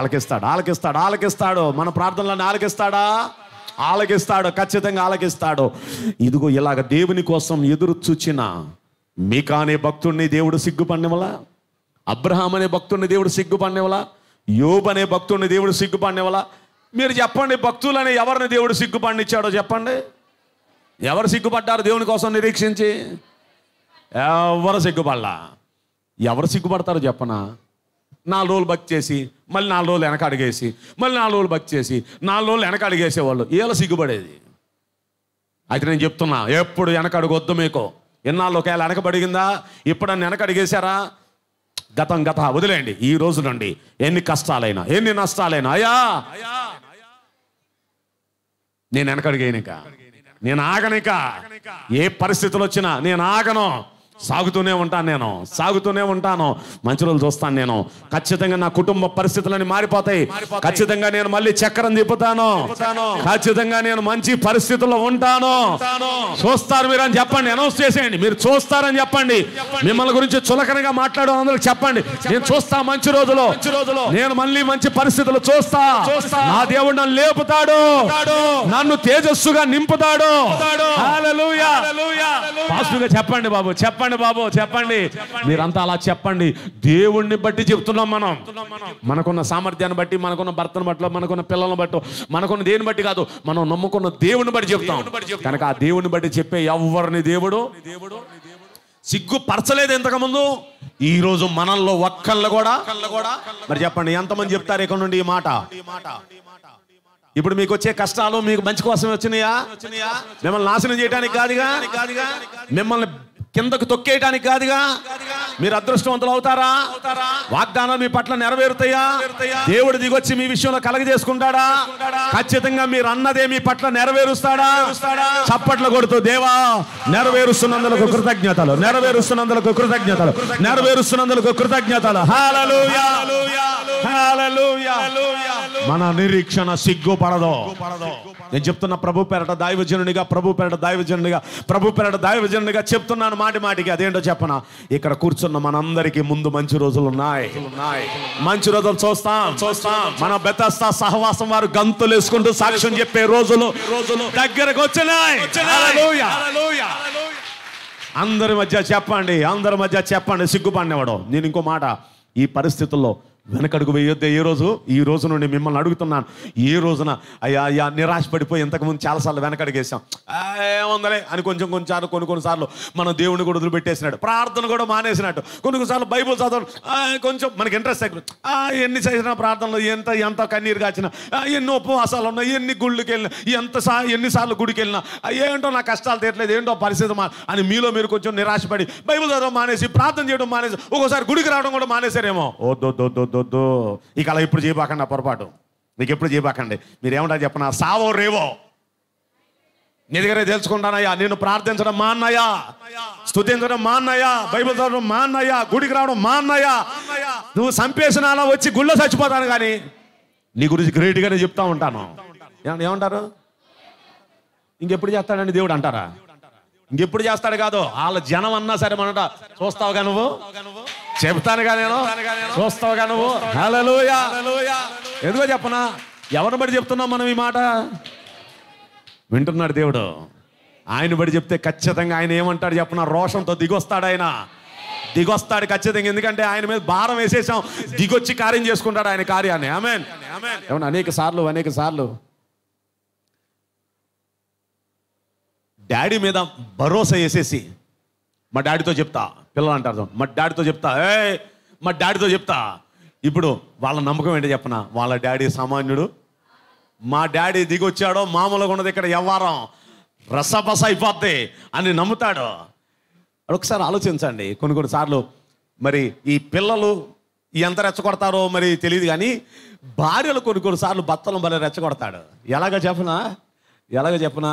ఆలకిస్తాడు ఆలకిస్తాడు ఆలకిస్తాడు మన ప్రార్థనలన్నీ ఆలకిస్తాడా ఆలకిస్తాడు ఖచ్చితంగా ఆలకిస్తాడు ఇదిగో ఇలాగ దేవుని కోసం ఎదురు చూచిన మీకానే భక్తుడిని దేవుడు సిగ్గుపండెవలా అబ్రహాం అనే భక్తుడిని దేవుడు సిగ్గుపండెవలా యోబ్ అనే భక్తుడిని దేవుడు సిగ్గుపండెవలా మీరు చెప్పండి భక్తులని ఎవరిని దేవుడు పండించాడో చెప్పండి ఎవరు సిగ్గుపడ్డారు దేవుని కోసం నిరీక్షించి ఎవరు సిగ్గుపడలా ఎవరు సిగ్గుపడతారు చెప్పనా నాలుగు రోజులు బక్ చేసి మళ్ళీ నాలుగు రోజులు వెనక అడిగేసి మళ్ళీ నాలుగు రోజులు బక్ చేసి నాలుగు రోజులు వెనక అడిగేసేవాళ్ళు ఏలా సిగ్గుపడేది అయితే నేను చెప్తున్నా ఎప్పుడు వెనక అడగొద్దు మీకు ఎన్నాళ్ళు ఒకవేళ వెనకబడిగిందా ఇప్పుడు వెనక అడిగేశారా గతం గత వదిలేయండి ఈ రోజు నుండి ఎన్ని కష్టాలైనా ఎన్ని నష్టాలైనా అయ్యా నేను అడిగాను ఇంకా నేను ఆగనిక ఏ పరిస్థితులు వచ్చినా నేను ఆగను సాగుతూనే ఉంటాను నేను సాగుతూనే ఉంటాను మంచి రోజులు చూస్తాను నేను ఖచ్చితంగా నా కుటుంబ పరిస్థితులన్నీ మారిపోతాయి ఖచ్చితంగా నేను మళ్ళీ చక్రం తిప్పుతాను ఖచ్చితంగా నేను మంచి పరిస్థితుల్లో ఉంటాను చూస్తారు మీరు అని చెప్పండి అనౌన్స్ చేసేయండి మీరు చూస్తారని చెప్పండి మిమ్మల్ని గురించి చులకనగా మాట్లాడడం అందరికి చెప్పండి నేను చూస్తా మంచి రోజులు నేను మళ్ళీ మంచి పరిస్థితులు చూస్తా నా దేవుడు నన్ను లేపుతాడు నన్ను తేజస్సుగా నింపుతాడు చెప్పండి బాబు చెప్పండి చెప్పండి బాబు చెప్పండి మీరంతా అలా చెప్పండి దేవుణ్ణి బట్టి చెప్తున్నాం మనం మనకున్న సామర్థ్యాన్ని బట్టి మనకున్న భర్తను బట్టి మనకున్న పిల్లలను బట్టి మనకున్న దేని బట్టి కాదు మనం నమ్ముకున్న దేవుని బట్టి చెప్తాం కనుక ఆ దేవుని బట్టి చెప్పే ఎవరిని దేవుడు సిగ్గు పరచలేదు ఇంతకుముందు ఈ రోజు మనల్లో ఒక్కళ్ళు కూడా మరి చెప్పండి ఎంతమంది చెప్తారు ఇక్కడ నుండి ఈ మాట ఇప్పుడు మీకు వచ్చే కష్టాలు మీకు మంచి కోసం వచ్చినాయా మిమ్మల్ని నాశనం చేయడానికి కాదుగా మిమ్మల్ని కిందకు తొక్కేయడానికి కాదుగా మీరు అదృష్టవంతులు అవుతారా వాగ్దానాలు మీ పట్ల నెరవేరుతాయా దేవుడు దిగొచ్చి మీ విషయంలో కలగజేసుకుంటాడా ఖచ్చితంగా మీరు అన్నదే మీ పట్ల నెరవేరుస్తాడా చప్పట్లు కొడుతూ దేవా నెరవేరుస్తున్నందులకు కృతజ్ఞతలు నెరవేరుస్తున్నందులకు కృతజ్ఞతలు నెరవేరుస్తున్నందులకు కృతజ్ఞతలు మన నిరీక్షణ సిగ్గుపడదు నేను చెప్తున్న ప్రభు పేరట దైవజనునిగా ప్రభు పేరట దైవజనునిగా ప్రభు పేరట దైవజనునిగా చెప్తున్నాను మాటి మాటికి అదేంటో చెప్పనా ఇక్కడ కూర్చున్న మనందరికీ ముందు మంచి రోజులు ఉన్నాయి మంచి రోజులు చూస్తాం చూస్తాం మన బెతస్తా సహవాసం వారు గంతులు వేసుకుంటూ సాక్ష్యం చెప్పే రోజులు రోజులు దగ్గరకు వచ్చినాయి అందరి మధ్య చెప్పండి అందరి మధ్య చెప్పండి సిగ్గుపడినవాడు నేను ఇంకో మాట ఈ పరిస్థితుల్లో వెనకడుగు వేయొద్దు ఏ రోజు ఈ రోజు నుండి మిమ్మల్ని అడుగుతున్నాను ఏ రోజున అయ్యా అయ్యా నిరాశపడిపోయి ఇంతకుముందు చాలాసార్లు వెనకడిగేసాం ఏముందలే అని కొంచెం కొంచెం కొన్ని కొన్నిసార్లు మన దేవుని కూడా వదిలిపెట్టేసినట్టు ప్రార్థన కూడా మానేసినట్టు కొన్ని కొన్నిసార్లు బైబుల్ చదవడం కొంచెం మనకి ఇంట్రెస్ట్ ఆ ఎన్ని చేసిన ప్రార్థనలు ఎంత ఎంత కన్నీరు కాచిన ఎన్ని ఉపవాసాలు ఉన్నాయి ఎన్ని గుళ్ళకి వెళ్ళినా ఎంత సా ఎన్నిసార్లు గుడికి వెళ్ళినా ఏంటో నా కష్టాలు తీరట్లేదు ఏంటో పరిస్థితి మా అని మీలో మీరు కొంచెం నిరాశపడి బైబుల్ చదవడం మానేసి ప్రార్థన చేయడం మానేసి ఒక్కోసారి గుడికి రావడం కూడా మానేశారేమో దో వద్దొద్దు ఇక అలా ఎప్పుడు చేయబాకండి పొరపాటు మీకు ఎప్పుడు చేయబాకండి మీరేమంటా చెప్పన సావో రేవో నీ దగ్గరే తెలుసుకుంటానయ్యా నేను ప్రార్థించడం మా అన్నయ్యా స్థుతించడం మా అన్నయ్యా బైబిల్ చదవడం మా అన్నయ్యా గుడికి రావడం మా అన్నయ్యా నువ్వు సంపేసిన అలా వచ్చి గుళ్ళో చచ్చిపోతాను కానీ నీ గురించి గ్రేట్గానే చెప్తా ఉంటాను ఏమంటారు ఇంకెప్పుడు చేస్తాడండి దేవుడు అంటారా ఇంకెప్పుడు చేస్తాడు కాదు వాళ్ళ జనం అన్నా సరే మనట చూస్తావు కానువు చెబుతానుగా నేను చూస్తావుగా నువ్వు హలలుయా ఎందుకో చెప్పనా ఎవరిని బడి చెప్తున్నాం మనం ఈ మాట వింటున్నాడు దేవుడు ఆయన బడి చెప్తే ఖచ్చితంగా ఆయన ఏమంటాడు చెప్పిన రోషంతో దిగొస్తాడు ఆయన దిగొస్తాడు ఖచ్చితంగా ఎందుకంటే ఆయన మీద భారం వేసేసాం దిగొచ్చి కార్యం చేసుకుంటాడు ఆయన కార్యాన్ని ఆమెన్ ఏమన్నా అనేక సార్లు అనేక సార్లు డాడీ మీద భరోసా వేసేసి మా డాడీతో చెప్తా పిల్లలు అంటారు మా డాడీతో చెప్తా ఏ మా డాడీతో చెప్తా ఇప్పుడు వాళ్ళ నమ్మకం ఏంటి చెప్పనా వాళ్ళ డాడీ సామాన్యుడు మా డాడీ దిగొచ్చాడో మామూలుగా ఉన్నది ఇక్కడ వ్యవహారం రసపస అయిపోద్ది అని నమ్ముతాడు ఒకసారి ఆలోచించండి కొన్ని కొన్నిసార్లు మరి ఈ పిల్లలు ఎంత రెచ్చగొడతారో మరి తెలియదు కానీ భార్యలు కొన్ని కొన్నిసార్లు భర్తలు భలే రెచ్చగొడతాడు ఎలాగ చెప్పనా ఎలాగ చెప్పనా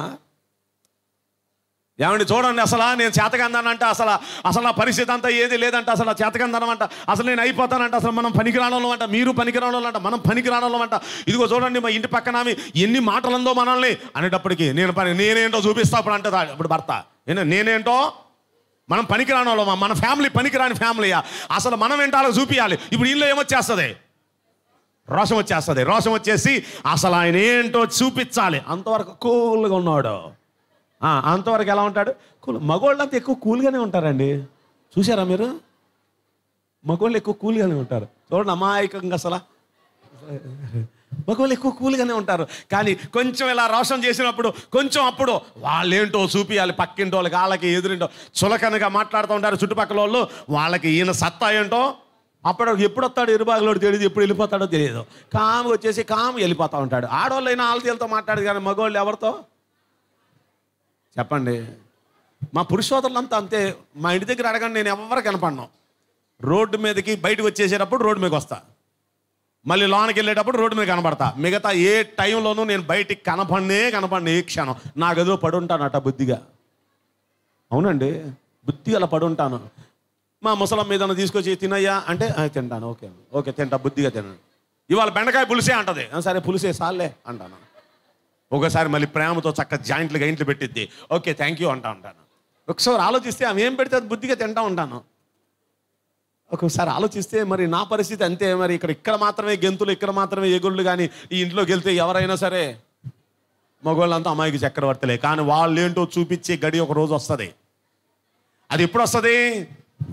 ఏమండి చూడండి అసలు నేను చేతకందానంట అసలు అసలు నా పరిస్థితి అంతా ఏది లేదంట అసలు చేతకందానంట అసలు నేను అయిపోతానంట అసలు మనం పనికిరాడంలో అంట మీరు పనికిరాడంలో అంట మనం పనికిరాడంలో అంట ఇదిగో చూడండి మా ఇంటి పక్కన ఎన్ని మాటలందో మనల్ని అనేటప్పటికీ నేను పని నేనేంటో చూపిస్తా అప్పుడు అంటే ఇప్పుడు భర్త నేనేంటో మనం పనికిరాణంలో మన ఫ్యామిలీ పనికిరాని ఫ్యామిలీయా అసలు మనం ఏంటో చూపించాలి ఇప్పుడు ఇల్లు ఏమొచ్చేస్తుంది రోషం వచ్చేస్తుంది రోషం వచ్చేసి అసలు ఆయన ఏంటో చూపించాలి అంతవరకు కూల్గా ఉన్నాడు అంతవరకు ఎలా ఉంటాడు కూల్ మగోళ్ళంతా ఎక్కువ కూల్గానే ఉంటారండి చూసారా మీరు మగవాళ్ళు ఎక్కువ కూల్గానే ఉంటారు చూడండి అమాయకంగా అసలు మగవాళ్ళు ఎక్కువ కూల్గానే ఉంటారు కానీ కొంచెం ఇలా రోషన్ చేసినప్పుడు కొంచెం అప్పుడు వాళ్ళేంటో చూపియాలి పక్కింటో వాళ్ళకి వాళ్ళకి ఎదురింటో చులకనగా మాట్లాడుతూ ఉంటారు చుట్టుపక్కల వాళ్ళు వాళ్ళకి ఈయన సత్తా ఏంటో అప్పుడు ఎప్పుడు వస్తాడు ఇరుబాగులోడు తెలియదు ఎప్పుడు వెళ్ళిపోతాడో తెలియదు కామ్ వచ్చేసి కామ్ వెళ్ళిపోతూ ఉంటాడు అయినా ఆలతీలతో మాట్లాడదు కానీ మగవాళ్ళు ఎవరితో చెప్పండి మా అంతా అంతే మా ఇంటి దగ్గర అడగండి నేను ఎవరు కనపడను రోడ్డు మీదకి బయటకు వచ్చేసేటప్పుడు రోడ్డు మీదకి వస్తా మళ్ళీ లోనకి వెళ్ళేటప్పుడు రోడ్డు మీద కనపడతా మిగతా ఏ టైంలోనూ నేను బయటికి కనపడినే కనపడిన ఏ క్షణం నా గదిలో పడుంటానట బుద్ధిగా అవునండి బుద్ధిగా అలా పడుంటాను మా ముసలం మీద తీసుకొచ్చి తినయ్యా అంటే తింటాను ఓకే ఓకే తింటా బుద్ధిగా తినండి ఇవాళ బెండకాయ పులిసే అంటది సరే పులిసే సాల్లే అంటాను ఒకసారి మళ్ళీ ప్రేమతో చక్క జాయింట్లు గైంట్లు పెట్టిద్ది ఓకే థ్యాంక్ యూ అంటా ఉంటాను ఒకసారి ఆలోచిస్తే ఆమె ఏం పెడితే అది బుద్ధిగా తింటా ఉంటాను ఒకసారి ఆలోచిస్తే మరి నా పరిస్థితి అంతే మరి ఇక్కడ ఇక్కడ మాత్రమే గెంతులు ఇక్కడ మాత్రమే ఎగుళ్ళు కానీ ఈ ఇంట్లోకి వెళ్తే ఎవరైనా సరే మగవాళ్ళంతా అమ్మాయికి చక్రవర్తిలే కానీ వాళ్ళు ఏంటో చూపించే గడి ఒక రోజు వస్తుంది అది ఎప్పుడు వస్తుంది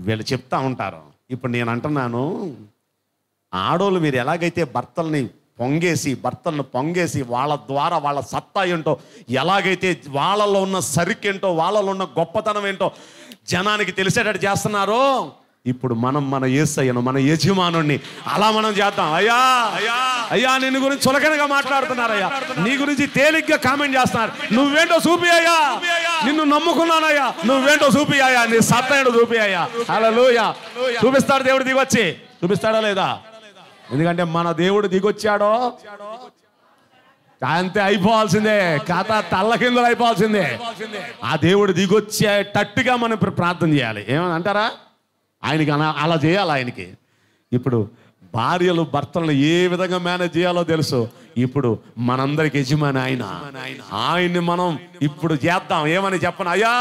వీళ్ళు చెప్తా ఉంటారు ఇప్పుడు నేను అంటున్నాను ఆడోళ్ళు మీరు ఎలాగైతే భర్తల్ని పొంగేసి భర్తలను పొంగేసి వాళ్ళ ద్వారా వాళ్ళ సత్తా ఏంటో ఎలాగైతే వాళ్ళలో ఉన్న సరికేంటో వాళ్ళలో ఉన్న గొప్పతనం ఏంటో జనానికి తెలిసేటట్టు చేస్తున్నారో ఇప్పుడు మనం మన ఏసయ్యను మన యజమానుణ్ణి అలా మనం చేద్దాం అయ్యా అయ్యా అయ్యా నిన్ను గురించి చులకనగా మాట్లాడుతున్నారయ్యా నీ గురించి తేలిగ్గా కామెంట్ చేస్తున్నారు నువ్వేంటో చూపి అయ్యా నిన్ను నమ్ముకున్నానయ్యా నువ్వేంటో చూపి అయ్యా నీ సత్త చూపి అయ్యా అలా చూపిస్తాడు దేవుడు వచ్చి చూపిస్తాడా లేదా ఎందుకంటే మన దేవుడు దిగొచ్చాడో అంతే అయిపోవాల్సిందే కథ తల్ల కింద అయిపోవాల్సిందే ఆ దేవుడు దిగొచ్చేటట్టుగా మనం ఇప్పుడు ప్రార్థన చేయాలి ఏమని అంటారా ఆయనకి అలా చేయాలి ఆయనకి ఇప్పుడు భార్యలు భర్తలను ఏ విధంగా మేనేజ్ చేయాలో తెలుసు ఇప్పుడు మనందరికి యజమాని ఆయన ఆయన్ని మనం ఇప్పుడు చేద్దాం ఏమని చెప్పను అయ్యా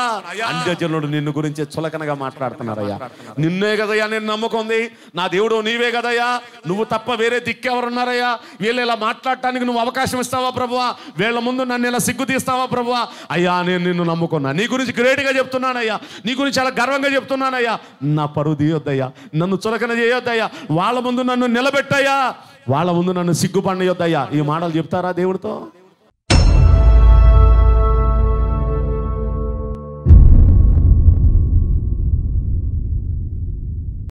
అన్యజనుడు నిన్ను గురించి చులకనగా మాట్లాడుతున్నారయ్యా నిన్నే కదయ్యా నేను నమ్ముకుంది నా దేవుడు నీవే కదయ్యా నువ్వు తప్ప వేరే దిక్కెవరున్నారయ్యా వీళ్ళు ఇలా మాట్లాడటానికి నువ్వు అవకాశం ఇస్తావా ప్రభువా వీళ్ళ ముందు నన్ను ఇలా సిగ్గు తీస్తావా ప్రభువా అయ్యా నేను నిన్ను నమ్ముకున్నా నీ గురించి గ్రేట్గా చెప్తున్నానయ్యా నీ గురించి చాలా గర్వంగా చెప్తున్నానయ్యా నా పరువు తీయొద్దయ్యా నన్ను చులకన చేయొద్దయ్యా వాళ్ళ ముందు నన్ను నిలబెట్టయ్యా వాళ్ళ ముందు నన్ను సిగ్గుపడిన యొద్దయ్యా ఈ మాటలు చెప్తారా దేవుడితో